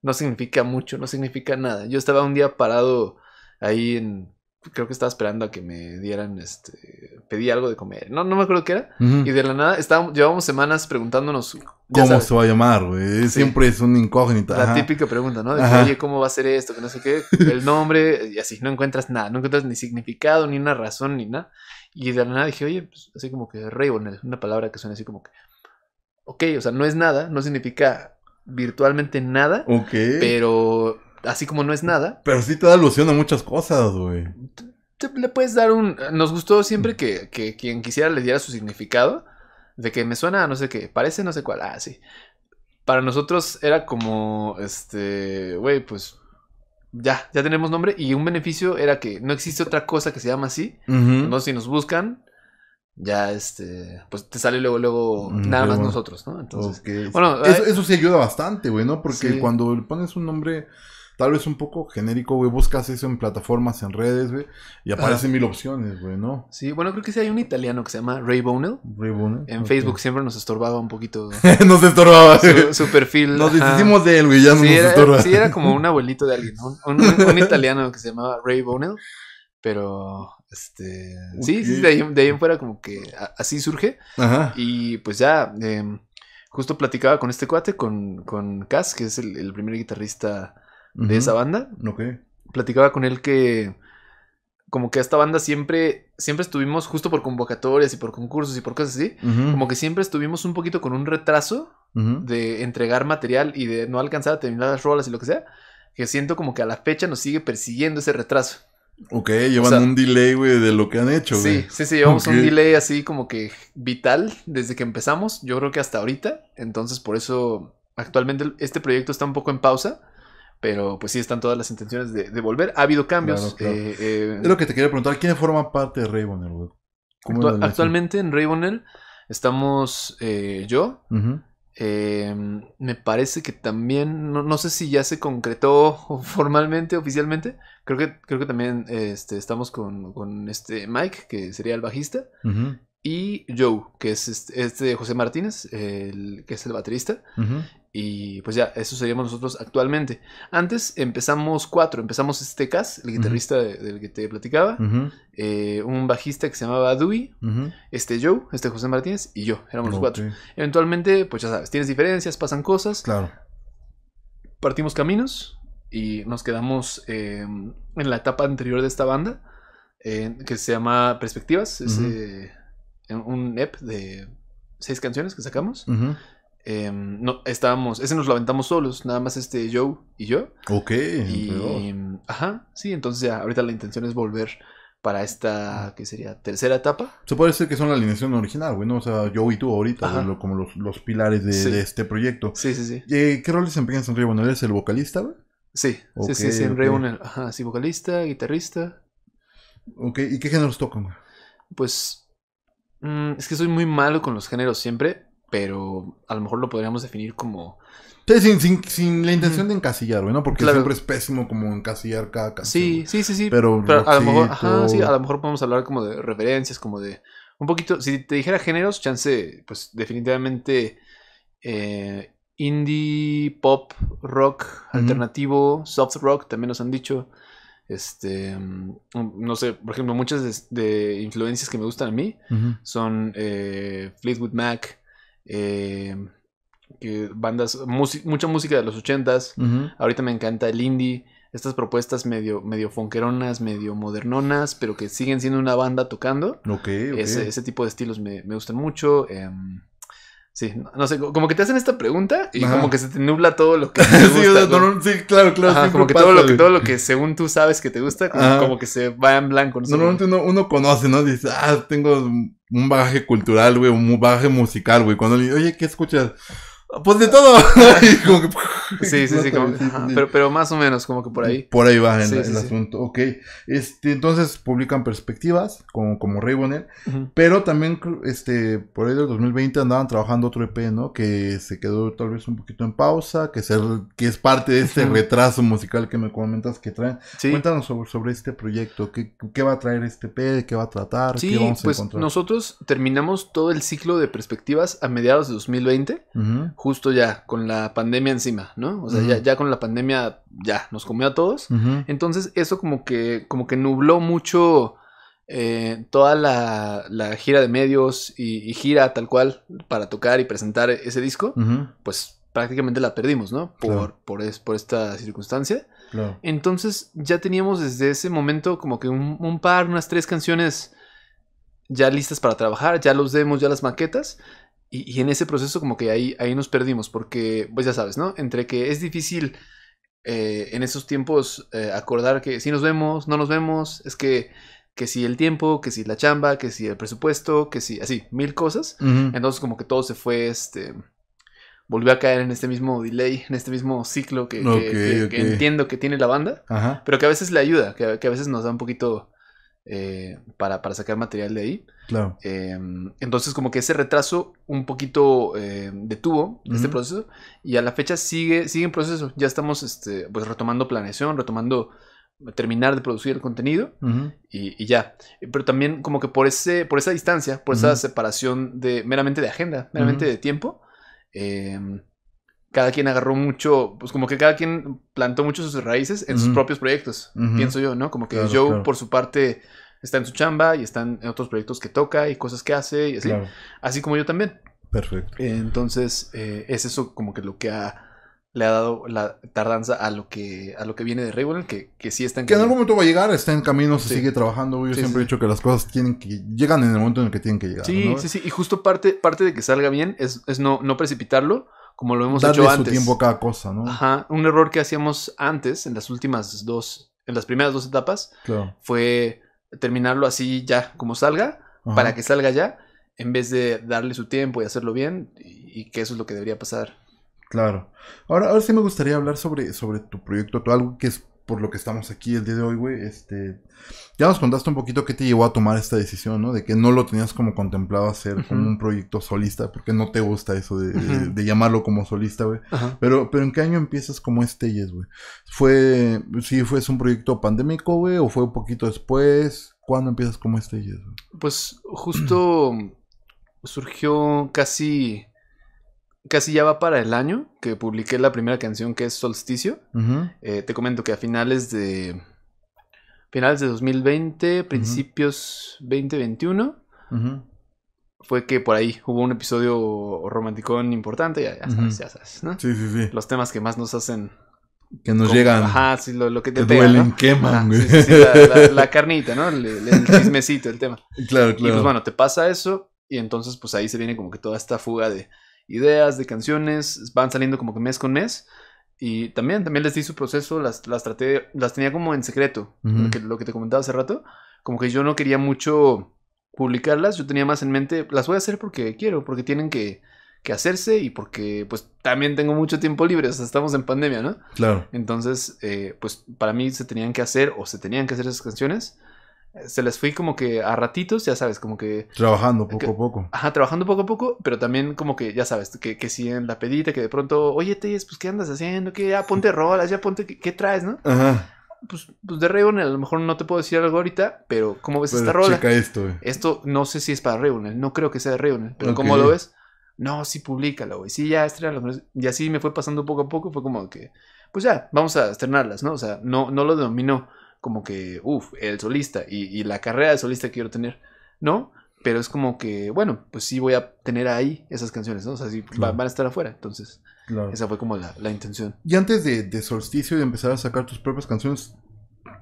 no significa mucho, no significa nada. Yo estaba un día parado ahí en, creo que estaba esperando a que me dieran, este, pedí algo de comer. No, no me acuerdo qué era. Y de la nada, estábamos, llevamos semanas preguntándonos... ¿Cómo se va a llamar, güey? Siempre es un incógnita. La típica pregunta, ¿no? De oye, ¿cómo va a ser esto? Que no sé qué. El nombre, y así, no encuentras nada. No encuentras ni significado, ni una razón, ni nada. Y de la nada dije, oye, pues, así como que Raybonel, una palabra que suena así como que... Ok, o sea, no es nada, no significa virtualmente nada. Ok. Pero así como no es nada. Pero sí te da alusión a muchas cosas, güey. Le puedes dar un... Nos gustó siempre mm. que, quien quisiera le diera su significado. De que me suena a no sé qué, parece no sé cuál. Ah, sí. Para nosotros era como, este, güey, pues ya, ya tenemos nombre. Y un beneficio era que no existe otra cosa que se llama así. No, si nos buscan, ya este, pues te sale luego, luego, mm, nada más nosotros, ¿no? Entonces, bueno, eso, sí ayuda bastante, güey, ¿no? Porque cuando le pones un nombre tal vez un poco genérico, güey. Buscas eso en plataformas, en redes, güey. Y aparecen mil opciones, güey, ¿no? Sí, bueno, creo que sí hay un italiano que se llama Ray Bonell. Ray Bonell. En Facebook siempre nos estorbaba un poquito. <laughs> nos estorbaba. Su, perfil. Nos deshicimos de él, güey. Ya no nos era, estorba. Sí, era como un abuelito de alguien. ¿no? Un, italiano que se llamaba Ray Bonell. Pero, este. Sí, sí, de ahí, en fuera, como que así surge. Ajá. Y pues ya, em, justo platicaba con este cuate, con, con Cass, que es el primer guitarrista de esa banda. Ok. Platicaba con él que como que esta banda siempre, siempre estuvimos justo por convocatorias y por concursos y por cosas así, como que siempre estuvimos un poquito con un retraso de entregar material y de no alcanzar a terminar las rolas y lo que sea, que siento como que a la fecha nos sigue persiguiendo ese retraso. Ok, llevan un delay, güey, de lo que han hecho, Sí, sí, llevamos un delay así como que vital desde que empezamos, yo creo que hasta ahorita, entonces por eso actualmente este proyecto está un poco en pausa pero pues sí están todas las intenciones de, volver. Ha habido cambios. Eh, eh, es lo que te quería preguntar, quién forma parte de Ravenel? actualmente en Ravenel estamos eh, yo. Em, me parece que también, no, sé si ya se concretó <laughs> formalmente, oficialmente. Creo que, creo que también este, estamos con, este Mike, que sería el bajista, y Joe, que es este, este, José Martínez, el, que es el baterista. Y pues ya, eso seríamos nosotros actualmente. Antes empezamos cuatro. Empezamos este Cas el guitarrista del que te platicaba. Eh, un bajista que se llamaba Dewey. Este Joe, este José Martínez y yo. Éramos los cuatro. Eventualmente, pues ya sabes, tienes diferencias, pasan cosas. Claro. Partimos caminos y nos quedamos eh, en la etapa anterior de esta banda. Eh, que se llama Perspectivas. Es un EP de seis canciones que sacamos. Em, no, estábamos, ese nos lo aventamos solos, nada más este Joe y yo. Ok. Y, ajá, sí, entonces ya, ahorita la intención es volver para esta, que sería? Tercera etapa. Se puede decir que son la alineación original, güey, ¿no? O sea, Joe y tú ahorita, como los, pilares de, este proyecto. Sí, sí, sí. ¿Y eh, ¿Qué roles empeñas en Ray ¿Eres el vocalista, Sí, sí, sí, sí, en Ajá, sí, vocalista, guitarrista. Ok, ¿y qué géneros tocan, Pues, mm, es que soy muy malo con los géneros siempre pero a lo mejor lo podríamos definir como... Sí, sin, la intención de encasillar, ¿no? Porque siempre es pésimo como encasillar cada canción. Sí, sí, sí, sí. Pero, a, lo mejor, ajá, sí, a lo mejor podemos hablar como de referencias, como de... Un poquito, si te dijera géneros, chance, pues definitivamente eh, indie, pop, rock, alternativo, soft rock, también nos han dicho. Este, mm, no sé, por ejemplo, muchas de, influencias que me gustan a mí son eh, Fleetwood Mac, eh, que bandas, mucha música de los ochentas. Ahorita me encanta el indie. Estas propuestas medio, medio fonqueronas, medio modernonas, pero que siguen siendo una banda tocando. Ese, tipo de estilos me, me gustan mucho. Em, sí, no, sé, como que te hacen esta pregunta y como que se te nubla todo lo que <laughs> te gusta, sí, claro, claro. como que todo, lo que, todo lo que según tú sabes que te gusta, como, que se va en blanco. normalmente uno, uno conoce, ¿no? Dice, ah, tengo un bagaje cultural, güey, un bagaje musical, güey. Cuando le oye, ¿qué escuchas? Pues de todo. <laughs> sí, sí, sí, pero, pero, más o menos como que por ahí. Por ahí va el, asunto. Ok. Este, entonces publican perspectivas como, como Ray Bonner. Pero también este, por ahí del 2020 andaban trabajando otro EP, ¿no? Que se quedó tal vez un poquito en pausa, que, que es parte de este retraso musical que me comentas que traen. Cuéntanos sobre, sobre este proyecto. ¿Qué, ¿Qué, va a traer este EP? qué va a tratar? ¿Qué vamos pues a encontrar? Nosotros terminamos todo el ciclo de perspectivas a mediados de 2020. Uh justo ya con la pandemia encima, ¿no? O sea, ya, con la pandemia ya nos comió a todos. Entonces eso como que, como que nubló mucho eh, toda la, gira de medios y, gira tal cual para tocar y presentar ese disco. Pues prácticamente la perdimos, ¿no? Por, por, por esta circunstancia. Entonces ya teníamos desde ese momento como que un, un par, unas tres canciones ya listas para trabajar, ya los demos, ya las maquetas. Y, en ese proceso como que ahí, ahí nos perdimos, porque, pues ya sabes, ¿no? Entre que es difícil eh, en esos tiempos eh, acordar que si nos vemos, no nos vemos, es que, que si el tiempo, que si la chamba, que si el presupuesto, que si, así, mil cosas. Entonces como que todo se fue, este, volvió a caer en este mismo delay, en este mismo ciclo que, entiendo que tiene la banda, pero que a veces le ayuda, que, a veces nos da un poquito eh, para, para sacar material de ahí. Claro. Em, entonces, como que ese retraso un poquito eh, detuvo este proceso y a la fecha sigue, sigue en proceso. Ya estamos este, pues, retomando planeación, retomando terminar de producir el contenido y, ya. Pero también como que por, ese, por esa distancia, por esa separación de meramente de agenda, meramente de tiempo, em, cada quien agarró mucho, pues como que cada quien plantó mucho sus raíces en sus propios proyectos, pienso yo, ¿no? Como que yo Joe por su parte está en su chamba y están en otros proyectos que toca y cosas que hace y así. Así como yo también. Perfecto. Entonces, eh, es eso como que lo que le ha dado la tardanza a lo que a lo que viene de Raven, que, que sí está en Que en algún momento va a llegar, está en camino, se sigue trabajando. Yo siempre he dicho que las cosas tienen que llegan en el momento en el que tienen que llegar. Sí, sí, sí. Y justo parte, parte de que salga bien es, no, precipitarlo, como lo hemos hecho antes. Su tiempo a cada cosa, ¿no? Ajá. Un error que hacíamos antes, en las últimas dos, en las primeras dos etapas, fue terminarlo así ya, como salga, para que salga ya, en vez de darle su tiempo y hacerlo bien, y, que eso es lo que debería pasar. Claro. Ahora, ahora sí me gustaría hablar sobre, sobre tu proyecto, algo que es por lo que estamos aquí el día de hoy, güey. Este, ya nos contaste un poquito qué te llevó a tomar esta decisión, ¿no? De que no lo tenías como contemplado hacer como un proyecto solista, porque no te gusta eso de, llamarlo como solista, güey. Pero, pero ¿en qué año empiezas como este yes, güey? ¿Fue, sí, fue un proyecto pandémico, güey? ¿O fue un poquito después? ¿Cuándo empiezas como este yes, güey? Pues justo surgió casi casi ya va para el año que publiqué la primera canción que es Solsticio. Eh, te comento que a finales de. Finales de 2020, principios 2021. Fue que por ahí hubo un episodio romanticón importante, ya, sabes, ya sabes, ¿no? Sí, sí, sí. Los temas que más nos hacen que nos llegan. Ajá, sí, lo, que te, te duelen, queman, güey. <laughs> la, carnita, ¿no? El, chismecito, el tema. Claro, <laughs> claro. Y pues bueno, te pasa eso y entonces pues ahí se viene como que toda esta fuga de ideas de canciones, van saliendo como que mes con mes. Y también, también les di su proceso, las, traté, las tenía como en secreto, lo, que, te comentaba hace rato, como que yo no quería mucho publicarlas, yo tenía más en mente, las voy a hacer porque quiero, porque tienen que, que hacerse y porque pues también tengo mucho tiempo libre, o sea, estamos en pandemia, ¿no? Claro. Entonces, eh, pues para mí se tenían que hacer o se tenían que hacer esas canciones se les fui como que a ratitos, ya sabes, como que... Trabajando poco a poco. Ajá, trabajando poco a poco, pero también como que, ya sabes, que, que si en la pedita, que de pronto, oye, Teyes, pues, ¿qué andas haciendo? que Ya ah, ponte rolas, ya ponte, ¿qué, traes, no? Ajá. Pues, pues de Reunel, a lo mejor no te puedo decir algo ahorita, pero ¿cómo ves esta rola? esto, Esto no sé si es para Reunel, no creo que sea de Reunel, pero como ¿cómo lo ves? No, sí, públicalo, güey. Sí, ya estrenas Y así me fue pasando poco a poco, fue como que, pues ya, vamos a estrenarlas, ¿no? O sea, no, no lo denominó como que, uff, el solista y, la carrera de solista quiero tener, ¿no? Pero es como que, bueno, pues sí voy a tener ahí esas canciones, ¿no? O sea, sí van a estar afuera, entonces. Esa fue como la, intención. Y antes de, de, Solsticio y empezar a sacar tus propias canciones,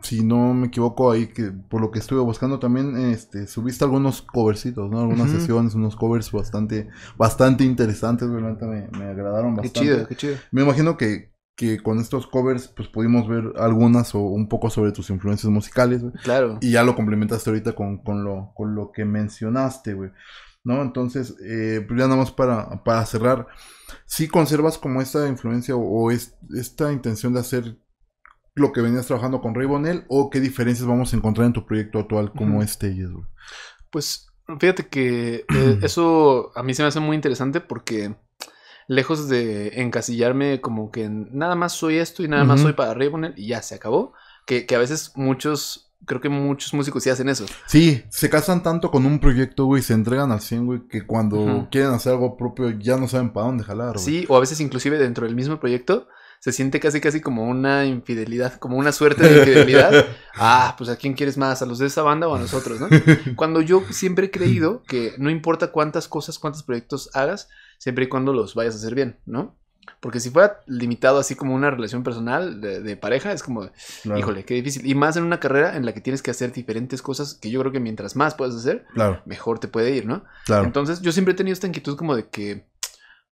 si no me equivoco ahí, que por lo que estuve buscando también, este, subiste algunos covercitos, ¿no? Algunas sesiones, unos covers bastante, bastante interesantes, realmente me, me agradaron bastante. Qué chido, qué chido. Me imagino que, que con estos covers pues pudimos ver algunas o un poco sobre tus influencias musicales, Claro. Y ya lo complementaste ahorita con, lo, que mencionaste, güey. ¿No? Entonces, eh, pues, ya nada más para, cerrar, si ¿sí conservas como esta influencia o, es, esta intención de hacer lo que venías trabajando con Ray Bonell o qué diferencias vamos a encontrar en tu proyecto actual como este güey. Pues fíjate que eh, <clears throat> eso a mí se me hace muy interesante porque lejos de encasillarme como que nada más soy esto y nada más soy para arriba y ya se acabó. Que, a veces muchos, creo que muchos músicos sí hacen eso. Sí, se casan tanto con un proyecto, güey, se entregan al 100, güey, que cuando quieren hacer algo propio ya no saben para dónde jalar, güey. Sí, o a veces inclusive dentro del mismo proyecto se siente casi casi como una infidelidad, como una suerte de infidelidad. <laughs> ah, pues a quién quieres más, a los de esa banda o a nosotros, ¿no? <laughs> Cuando yo siempre he creído que no importa cuántas cosas, cuántos proyectos hagas, siempre y cuando los vayas a hacer bien, ¿no? Porque si fuera limitado así como una relación personal de, pareja, es como, híjole, qué difícil. Y más en una carrera en la que tienes que hacer diferentes cosas que yo creo que mientras más puedas hacer, mejor te puede ir, ¿no? Entonces yo siempre he tenido esta inquietud como de que,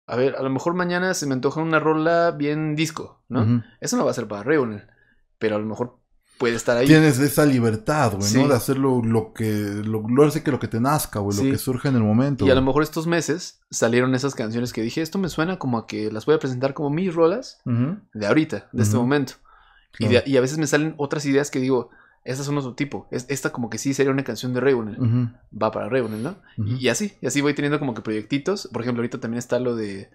a ver, a lo mejor mañana se me antoja una rola bien disco, ¿no? Eso no va a ser para Reunion, pero a lo mejor puede estar ahí. Tienes esa libertad, güey, ¿no? De hacer lo, que, lo, hace que lo que te nazca, güey, lo que surge en el momento. Y a lo mejor estos meses salieron esas canciones que dije, esto me suena como a que las voy a presentar como mis rolas de ahorita, de este momento. Y, a veces me salen otras ideas que digo, estas son otro tipo. Es, esta como que sí sería una canción de Raybonel. Va para Raybonel, ¿no? y así, y así voy teniendo como que proyectitos. Por ejemplo, ahorita también está lo de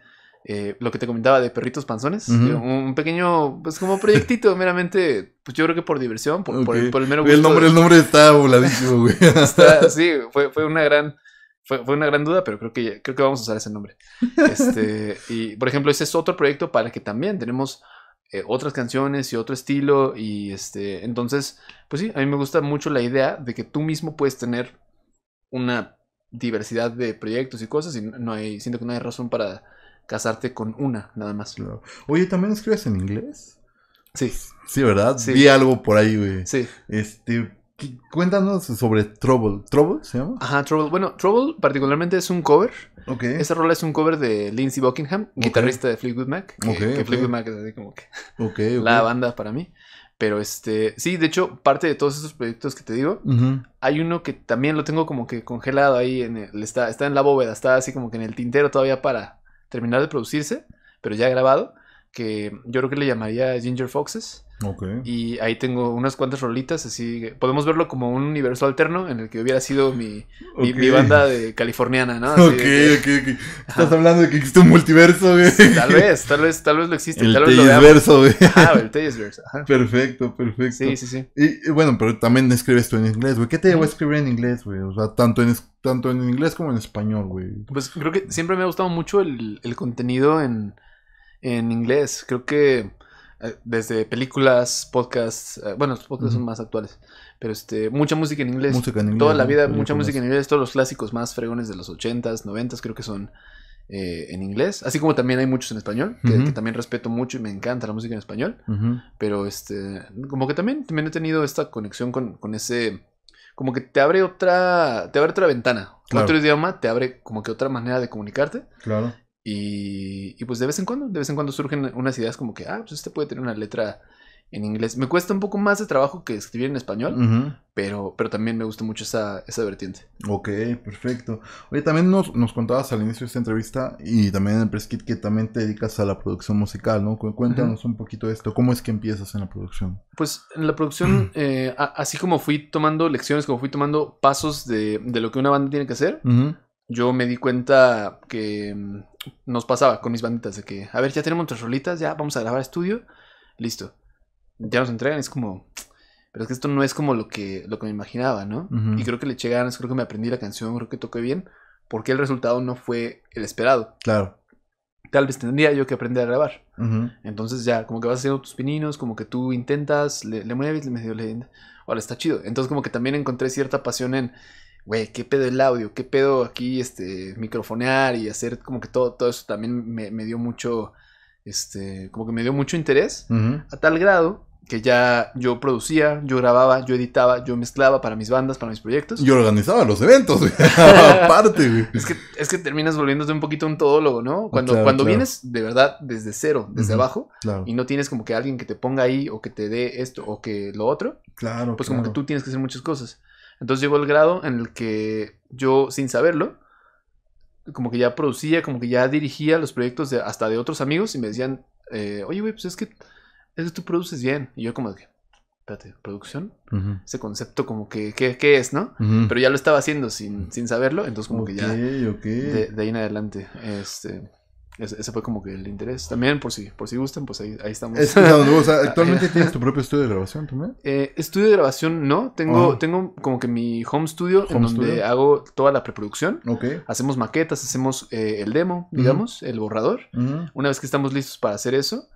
eh, lo que te comentaba de perritos panzones. Un pequeño, pues como proyectito, <laughs> meramente, pues yo creo que por diversión, por, el, mero gusto. El nombre, el nombre está voladísimo, güey. <laughs> <laughs> sí, fue, fue una gran... Fue, una gran duda, pero creo que, creo que vamos a usar ese nombre. Este, y, por ejemplo, ese es otro proyecto para que también tenemos eh, otras canciones y otro estilo. Y este, entonces, pues sí, a mí me gusta mucho la idea de que tú mismo puedes tener una diversidad de proyectos y cosas y no hay, siento que no hay razón para casarte con una, nada más. Oye, ¿también escribes en inglés? Sí. Sí, ¿verdad? Sí. Vi algo por ahí, güey. Sí. Este, cuéntanos sobre Trouble. ¿Trouble se llama? Ajá, Trouble. Bueno, Trouble particularmente es un cover. Ok. Esa rola es un cover de Lindsey Buckingham, guitarrista de Fleetwood Mac. Ok. que Fleetwood Mac es así como que <laughs> la banda para mí. Pero este, sí, de hecho, parte de todos esos proyectos que te digo, hay uno que también lo tengo como que congelado ahí, en está, está en la bóveda, está así como que en el tintero todavía para, terminar de producirse, pero ya grabado, que yo creo que le llamaría Ginger Foxes. Ok. Y ahí tengo unas cuantas rolitas, así podemos verlo como un universo alterno en el que hubiera sido mi, mi, banda de californiana, ¿no? ok, ok, ok. Estás hablando de que existe un multiverso, güey. Tal vez, tal vez, tal vez lo existe. El tal güey. Ah, el Tellisverso. Perfecto, perfecto. Sí, sí, sí. Y bueno, pero también escribes tú en inglés, güey. ¿Qué te voy a escribir en inglés, güey? O sea, tanto en, tanto en inglés como en español, güey. Pues creo que siempre me ha gustado mucho el, el contenido en en inglés. Creo que eh, desde películas, podcasts, eh, bueno, los podcasts son más actuales, pero este, mucha música en inglés. toda la vida, mucha música en inglés, todos los clásicos más fregones de los 80s, 90s creo que son eh, en inglés, así como también hay muchos en español, que, también respeto mucho y me encanta la música en español, pero este, como que también, también he tenido esta conexión con, con ese, como que te abre otra, te abre otra ventana. Otro idioma te abre como que otra manera de comunicarte. Claro. Y, pues de vez en cuando, de vez en cuando surgen unas ideas como que, ah, pues este puede tener una letra en inglés. Me cuesta un poco más de trabajo que escribir en español, pero, pero también me gusta mucho esa, vertiente. Ok, perfecto. Oye, también nos, contabas al inicio de esta entrevista y también en el Press que también te dedicas a la producción musical, ¿no? Cuéntanos un poquito esto. ¿Cómo es que empiezas en la producción? Pues en la producción, eh, así como fui tomando lecciones, como fui tomando pasos de, de, lo que una banda tiene que hacer, yo me di cuenta que mm, nos pasaba con mis banditas de que, a ver, ya tenemos nuestras rolitas, ya vamos a grabar estudio, listo. Ya nos entregan, es como, pero es que esto no es como lo que, lo que me imaginaba, ¿no? Y creo que le llegaron creo que me aprendí la canción, creo que toqué bien, porque el resultado no fue el esperado. Claro. Tal vez tendría yo que aprender a grabar. Entonces ya, como que vas haciendo tus pininos, como que tú intentas, le, le mueves, le medio le... Oye, está chido. Entonces como que también encontré cierta pasión en güey, qué pedo el audio, qué pedo aquí, este, microfonear y hacer como que todo, todo eso también me, dio mucho, este, como que me dio mucho interés, a tal grado que ya yo producía, yo grababa, yo editaba, yo mezclaba para mis bandas, para mis proyectos. Yo organizaba los eventos, güey. <laughs> aparte, güey. Es que, es que terminas volviéndote un poquito un todólogo, ¿no? Cuando, cuando vienes de verdad desde cero, desde abajo, y no tienes como que alguien que te ponga ahí o que te dé esto o que lo otro, claro, pues como que tú tienes que hacer muchas cosas. Entonces llegó el grado en el que yo, sin saberlo, como que ya producía, como que ya dirigía los proyectos de, hasta de otros amigos y me decían, eh, oye, güey, pues es que, es tú produces bien. Y yo como que, espérate, ¿producción? Ese concepto como que, ¿qué, es, no? Pero ya lo estaba haciendo sin, sin saberlo, entonces como que ya... De, de, ahí en adelante, este... Ese, fue como que el interés. También, por si, por si gustan, pues ahí, estamos. <laughs> ¿Actualmente tienes tu propio estudio de grabación también? Eh, estudio de grabación no. Tengo, tengo como que mi home studio en donde hago toda la preproducción. Hacemos maquetas, hacemos eh, el demo, digamos, el borrador. Una vez que estamos listos para hacer eso,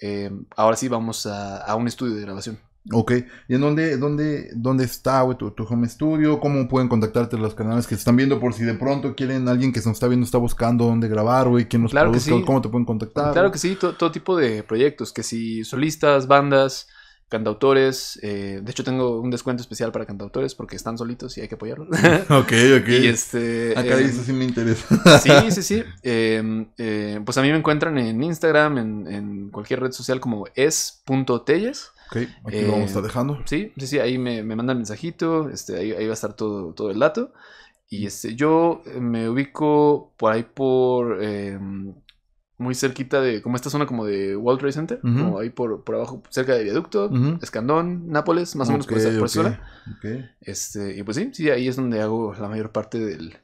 eh, ahora sí vamos a, un estudio de grabación. Ok, ¿y en dónde, dónde, dónde está tu, home studio? ¿Cómo pueden contactarte los canales que están viendo por si de pronto quieren, alguien que se nos está viendo está buscando dónde grabar, güey, quién nos claro que cómo te pueden contactar? Claro que sí, todo tipo de proyectos, que si solistas, bandas, cantautores, eh, de hecho tengo un descuento especial para cantautores porque están solitos y hay que apoyarlos. <laughs> ok, ok. <laughs> Este, Acá eso em, sí me interesa. sí, <laughs> sí, sí. Em, eh, pues a mí me encuentran en Instagram, en, cualquier red social como es.telles. Ok, aquí lo vamos a estar eh, dejando. Sí, sí, sí, ahí me, me manda el mensajito, este, ahí, va a estar todo, todo el dato. Y mm. este, yo eh, me ubico por ahí por... Em, muy cerquita de, como esta zona como de World Trade Center, ahí por, por abajo, cerca de Viaducto, Escandón, Nápoles, más o menos por esa, Este, y pues sí, ahí es donde hago la mayor parte del,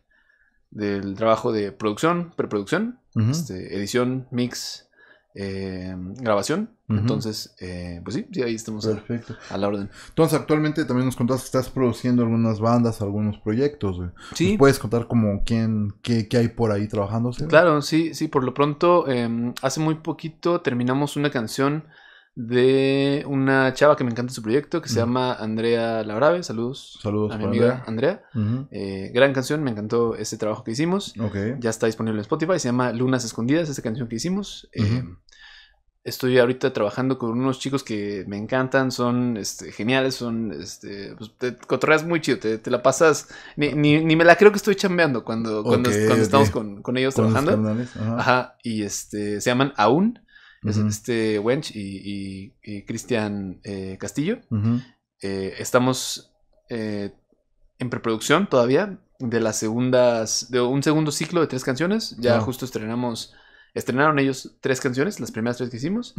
del trabajo de producción, preproducción, este, edición, mix, eh, grabación. Entonces, eh, pues sí, ahí estamos A, la orden. Entonces, actualmente también nos contaste que estás produciendo algunas bandas, algunos proyectos. puedes contar como quién, qué, qué hay por ahí trabajando? Claro, sí, sí, por lo pronto, em, hace muy poquito terminamos una canción de una chava que me encanta su proyecto, que se llama Andrea Labrave. Saludos, Saludos a mi amiga Andrea. Eh, gran canción, me encantó este trabajo que hicimos. Ya está disponible en Spotify, se llama Lunas Escondidas, esa canción que hicimos estoy ahorita trabajando con unos chicos que me encantan, son este, geniales, son, este, pues te cotorreas muy chido, te, la pasas, ni, me la creo que estoy chambeando cuando, estamos con, ellos trabajando. Ajá. y este, se llaman Aún, este Wench y, Cristian eh, Castillo. Eh, estamos eh, en preproducción todavía de las segundas, de un segundo ciclo de tres canciones, ya justo estrenamos estrenaron ellos tres canciones, las primeras tres que hicimos.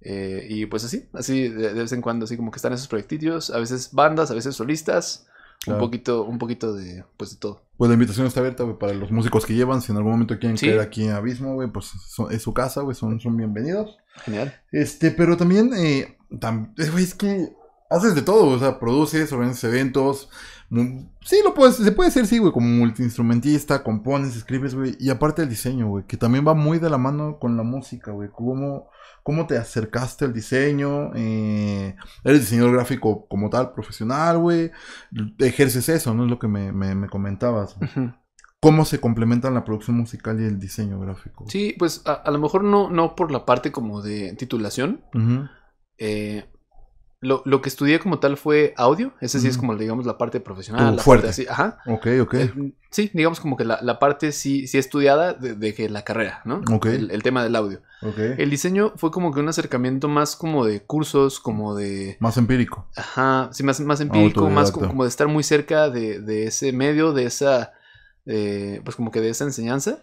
Eh, y pues así, así de, vez en cuando, así como que están esos proyectillos, a veces bandas, a veces solistas. Un poquito, un poquito de, pues, todo. Pues la invitación está abierta, para los músicos que llevan. Si en algún momento quieren quedar aquí en Abismo, güey, pues es su casa, güey, son, son bienvenidos. Genial. Este, pero también, eh, güey, es que haces de todo, o sea, produces, organizas eventos, Sí, lo puedes, se puede hacer, sí, güey, como multiinstrumentista, compones, escribes, güey. Y aparte el diseño, güey, que también va muy de la mano con la música, güey. ¿Cómo, te acercaste al diseño? Eh, eres diseñador gráfico como tal, profesional, güey. Ejerces eso, ¿no? Es lo que me, comentabas. ¿Cómo se complementan la producción musical y el diseño gráfico? Sí, pues a, lo mejor no, no por la parte como de titulación lo, lo, que estudié como tal fue audio. Ese sí es como, digamos, la parte profesional. La fuerte. ajá. Ok, ok. Eh, sí, digamos como que la, parte sí, sí estudiada de, de, que la carrera, ¿no? Ok. El, tema del audio. Ok. El diseño fue como que un acercamiento más como de cursos, como de... Más empírico. Ajá, sí, más, empírico, más como, como, de estar muy cerca de, de ese medio, de esa eh, pues como que de esa enseñanza.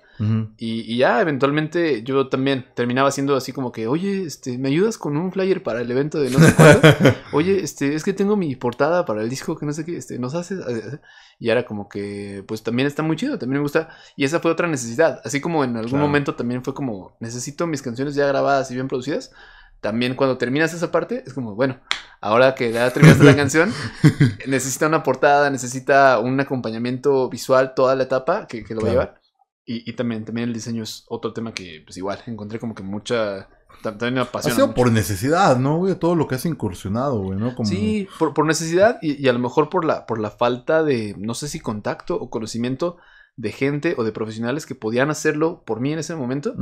y, ya, eventualmente yo también terminaba siendo así como que, oye, este, ¿me ayudas con un flyer para el evento de no sé <laughs> oye, este, es que tengo mi portada para el disco que no sé qué, este, ¿nos haces? Y ahora como que, pues también está muy chido, también me gusta. Y esa fue otra necesidad. Así como en algún momento también fue como, necesito mis canciones ya grabadas y bien producidas. También cuando terminas esa parte, es como, bueno, ahora que ya terminaste la <laughs> canción, necesita una portada, necesita un acompañamiento visual toda la etapa que, lo va a llevar. Y, también, también el diseño es otro tema que, pues igual, encontré como que mucha... También me apasiona. Ha sido por necesidad, ¿no, güey? Todo lo que has incursionado, güey, ¿no? Como... Sí, por, necesidad y, y, a lo mejor por la, por la falta de, no sé si contacto o conocimiento de gente o de profesionales que podían hacerlo por mí en ese momento,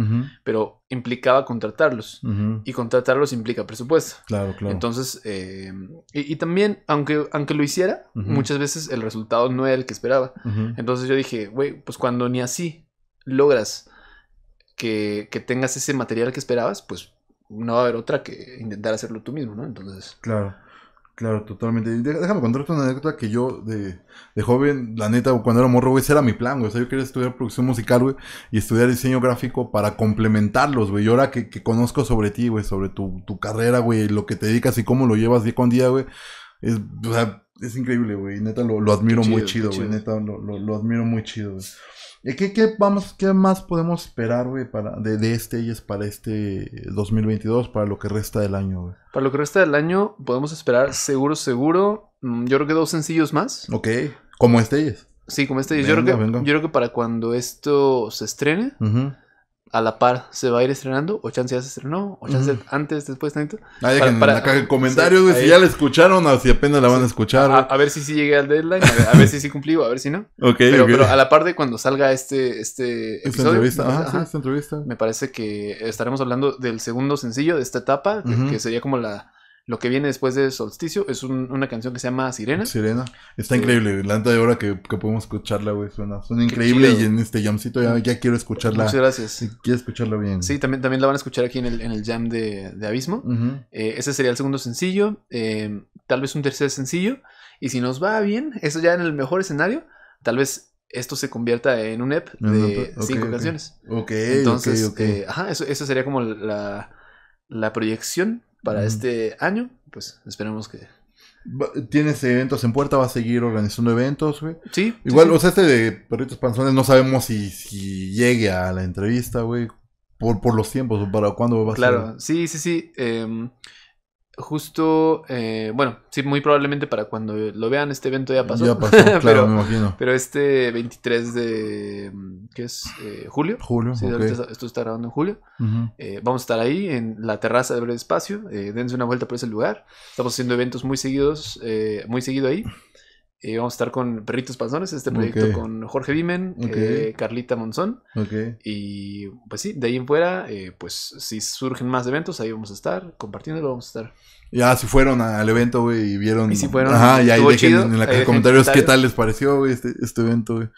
pero implicaba contratarlos. Y contratarlos implica presupuesto. Claro, claro. Entonces, eh, y, también, aunque, aunque lo hiciera, muchas veces el resultado no era el que esperaba. Entonces yo dije, güey, pues cuando ni así logras que, que tengas ese material que esperabas, pues no va a haber otra que intentar hacerlo tú mismo, ¿no? Entonces. Claro. Claro, totalmente. Déjame contarte una anécdota que yo de, de joven, la neta, cuando era morro, güey, ese era mi plan, güey. O sea, yo quería estudiar producción musical, güey, y estudiar diseño gráfico para complementarlos, güey. Y ahora que, conozco sobre ti, güey, sobre tu, tu carrera, güey, lo que te dedicas y cómo lo llevas día con día, güey, es, o sea, es increíble, güey. Neta, lo, admiro muy chido, güey. Neta, lo, lo, lo, admiro muy chido, güey. Eh, ¿Qué, qué, vamos, ¿Qué más podemos esperar, güey, para, de, de este para este 2022, para lo que resta del año, Para lo que resta del año podemos esperar, seguro, seguro, mm, yo creo que dos sencillos más. Ok, como este Sí, como este yo, creo que, para cuando esto se estrene, a la par se va a ir estrenando, o chance ya se estrenó, o chance antes, después, tanto. para, comentarios, si ya la escucharon o si apenas la van a escuchar. A, ver si sí llegué al deadline, a ver, si sí cumplí a ver si no. pero, a la par de cuando salga este, este ah, esta Entrevista. Me parece que estaremos hablando del segundo sencillo de esta etapa, que, sería como la, lo que viene después de Solsticio es una canción que se llama Sirena. Sirena. Está increíble. La de hora que, podemos escucharla, güey, suena, increíble. Y en este jamcito ya, quiero escucharla. Muchas gracias. Quiero escucharla bien. Sí, también, también la van a escuchar aquí en el, jam de, Abismo. Eh, ese sería el segundo sencillo. Em, tal vez un tercer sencillo. Y si nos va bien, eso ya en el mejor escenario, tal vez esto se convierta en un EP de cinco canciones. Ok, Entonces, eh, ajá, eso, eso, sería como la, la proyección para este año. Pues esperemos que. Tienes eventos en puerta, vas a seguir organizando eventos, güey. Sí. Igual, o sea, este de Perritos Panzones no sabemos si, llegue a la entrevista, güey. Por, por los tiempos, o para cuándo va a claro. Claro, sí, sí, sí. Eh, justo, eh, bueno, sí, muy probablemente para cuando lo vean, este evento ya pasó. <laughs> claro, pero, me imagino. Pero este 23 de, mm, ¿qué es? Eh, julio. Julio, esto está grabando en julio. Eh, vamos a estar ahí en la terraza de Breve Espacio. dense una vuelta por ese lugar. Estamos haciendo eventos muy seguidos, muy seguido ahí. Eh, vamos a estar con Perritos Panzones, este proyecto con Jorge Vimen, eh, Carlita Monzón. Y pues sí, de ahí en fuera, eh, pues si surgen más eventos, ahí vamos a estar, compartiéndolo vamos a estar. Ya, si fueron al evento, y vieron. Y si fueron. Ajá, y ahí dejen en, los comentarios qué tal les pareció, este, este evento,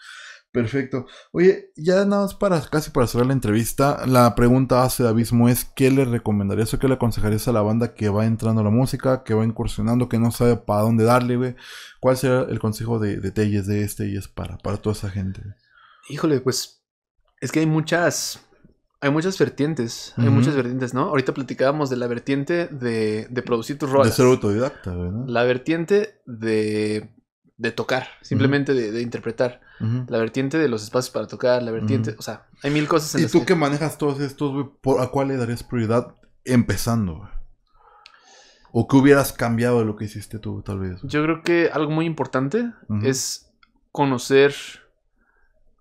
Perfecto. Oye, ya nada más para casi para cerrar la entrevista, la pregunta hace Abismo es ¿qué le recomendarías o qué le aconsejarías a la banda que va entrando a la música, que va incursionando, que no sabe para dónde darle, güey? ¿Cuál será el consejo de, de de este y es para, para toda esa gente? Híjole, pues es que hay muchas hay muchas vertientes, hay muchas vertientes, ¿no? Ahorita platicábamos de la vertiente de, producir tus rolas. De ser autodidacta, ¿verdad? La vertiente de de tocar, simplemente de, interpretar. La vertiente de los espacios para tocar, la vertiente, o sea, hay mil cosas. En ¿Y tú que... manejas todos estos, güey, a cuál le darías prioridad empezando, ¿O qué hubieras cambiado de lo que hiciste tú, tal vez? Yo creo que algo muy importante es conocer,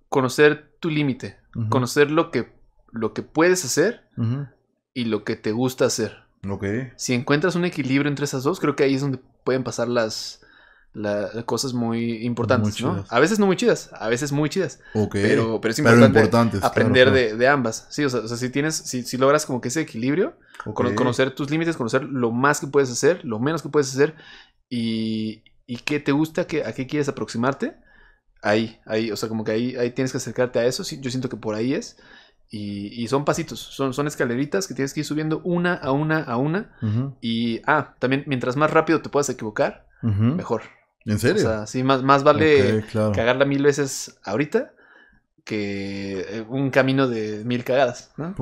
conocer tu límite, conocer lo que, lo que puedes hacer y lo que te gusta hacer. Ok. Si encuentras un equilibrio entre esas dos, creo que ahí es donde pueden pasar las las cosas muy importantes, ¿no? A veces no muy chidas, a veces muy chidas. Pero, pero es importante aprender De, ambas. Sí, o sea, si tienes, si, si logras como que ese equilibrio, conocer tus límites, conocer lo más que puedes hacer, lo menos que puedes hacer y, y qué te gusta, a qué quieres aproximarte, ahí, ahí, o sea, como que ahí, ahí tienes que acercarte a eso. Sí, yo siento que por ahí es. Y, y, son pasitos, son, son escaleritas que tienes que ir subiendo una a una a una. Y, ah, también mientras más rápido te puedas equivocar, mejor. ¿En serio? O sea, sí, más, más vale cagarla mil veces ahorita que eh, un camino de mil cagadas, ¿no?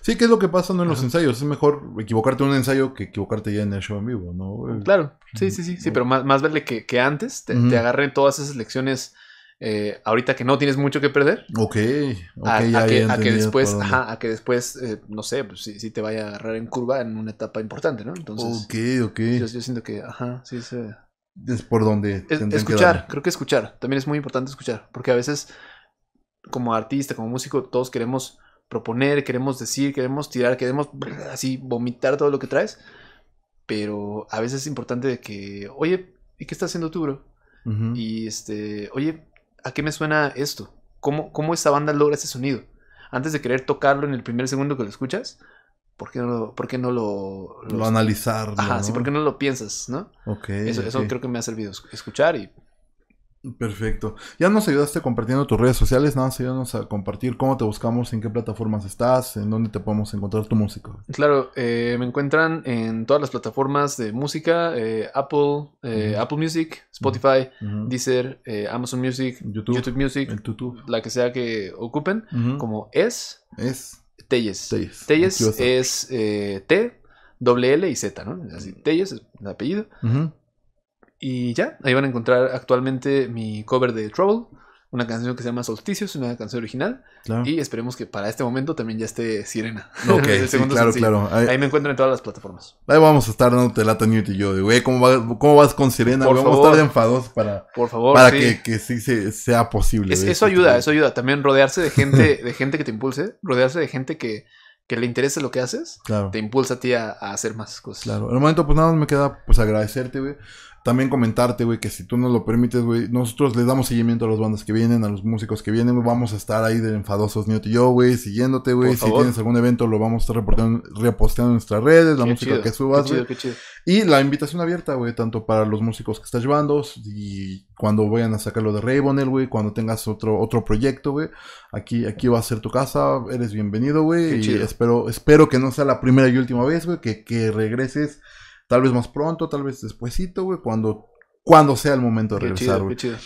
sí, que es lo que pasa en los ensayos. Es mejor equivocarte en un ensayo que equivocarte ya en el show en vivo, ¿no? Claro, sí, mm, sí, sí, sí, pero más, más vale que, antes te, agarren todas esas lecciones eh, ahorita que no tienes mucho que perder. Ok, a, que, a que, después, ajá, a que después, eh, no sé, pues, si, te vaya a agarrar en curva en una etapa importante, ¿no? Entonces, ok, ok. Yo, yo siento que, ajá, sí, se es por donde escuchar, creo que escuchar, también es muy importante escuchar, porque a veces como artista, como músico, todos queremos proponer, queremos decir, queremos tirar, queremos así vomitar todo lo que traes, pero a veces es importante de que, oye, ¿y qué está haciendo tú, bro? Y este, oye, ¿a qué me suena esto? ¿Cómo, ¿Cómo esta banda logra ese sonido? Antes de querer tocarlo en el primer segundo que lo escuchas, ¿por qué no, por no lo, lo, analizar? Ajá, sí, ¿por qué no lo piensas, no? Ok. Eso, creo que me ha servido escuchar y. Perfecto. Ya nos ayudaste compartiendo tus redes sociales, nada más ayúdanos a compartir cómo te buscamos, en qué plataformas estás, en dónde te podemos encontrar tu música. Claro, eh, me encuentran en todas las plataformas de música, eh, Apple, eh, Apple Music, Spotify, Deezer, Amazon Music, YouTube, Music, el YouTube. la que sea que ocupen, como es. Es Telles. Telles. es eh, T, doble L y Z, ¿no? Así, mm. Telles es el apellido. Y ya, ahí van a encontrar actualmente mi cover de Trouble una canción que se llama Solsticio, una canción original. Y esperemos que para este momento también ya esté Sirena. Ok, <laughs> claro, claro. Ahí, me encuentro en todas las plataformas. Ahí vamos a estar dándote lata Newt y yo. Güey, ¿cómo, vas con Sirena? vamos a estar de enfados para, para que, sí sea posible. eso este ayuda, eso ayuda. También rodearse de gente, <laughs> de gente que te impulse, rodearse de gente que, que le interese lo que haces, te impulsa a ti a, hacer más cosas. Claro, en el momento pues nada más me queda pues agradecerte, güey. También comentarte, güey, que si tú nos lo permites, güey, nosotros les damos seguimiento a las bandas que vienen, a los músicos que vienen, vamos a estar ahí de enfadosos Newt yo, güey, siguiéndote, güey. Si tienes algún evento, lo vamos a estar reposteando en nuestras redes, la música que subas, güey. Y la invitación abierta, güey, tanto para los músicos que estás llevando y cuando vayan a sacarlo de Raybonel, güey, cuando tengas otro, otro proyecto, güey. Aquí, aquí va a ser tu casa, eres bienvenido, güey. Y chido. espero, espero que no sea la primera y última vez, güey, que, que regreses Tal vez más pronto, tal vez despuesito, güey, cuando cuando sea el momento de regresar.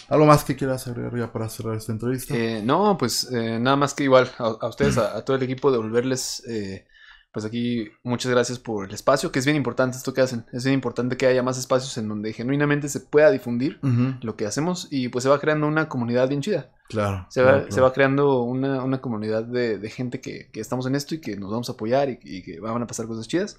¿Algo más que quieras agregar ya para cerrar esta entrevista? Eh, no, pues eh, nada más que igual a, ustedes, a, todo el equipo, devolverles, eh, pues aquí muchas gracias por el espacio, que es bien importante esto que hacen. Es bien importante que haya más espacios en donde genuinamente se pueda difundir lo que hacemos y pues se va creando una comunidad bien chida. Claro. Se va, Se va creando una, una comunidad de, gente que, estamos en esto y que nos vamos a apoyar y que van a pasar cosas chidas.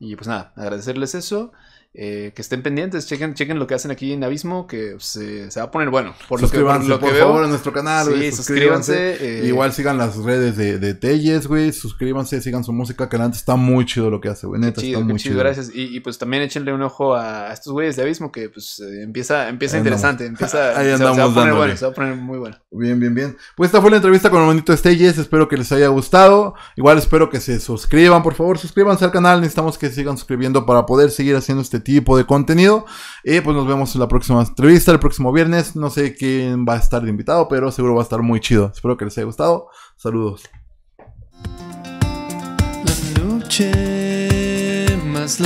Y pues nada, agradecerles eso. Eh, que estén pendientes, chequen, chequen lo que hacen aquí en Abismo, que se, va a poner bueno. Por lo que, por, lo por favor, a nuestro canal. Sí, suscríbanse. Eh. Igual sigan las redes de, de Telles, güey. Suscríbanse, sigan su música, que antes está muy chido lo que hace, güey. Neta, está muy chido. Gracias. Y, pues también échenle un ojo a, estos güeyes de Abismo, que pues eh, empieza, empieza interesante. Empieza, <laughs> se, va a poner bueno, se va a poner muy bueno. Bien, bien, bien. Pues esta fue la entrevista con el bonito Estelles. Espero que les haya gustado. Igual espero que se suscriban, por favor, suscríbanse al canal. Necesitamos que sigan suscribiendo para poder seguir haciendo este tipo de contenido. Y pues nos vemos en la próxima entrevista, el próximo viernes. No sé quién va a estar de invitado, pero seguro va a estar muy chido. Espero que les haya gustado. Saludos. noche más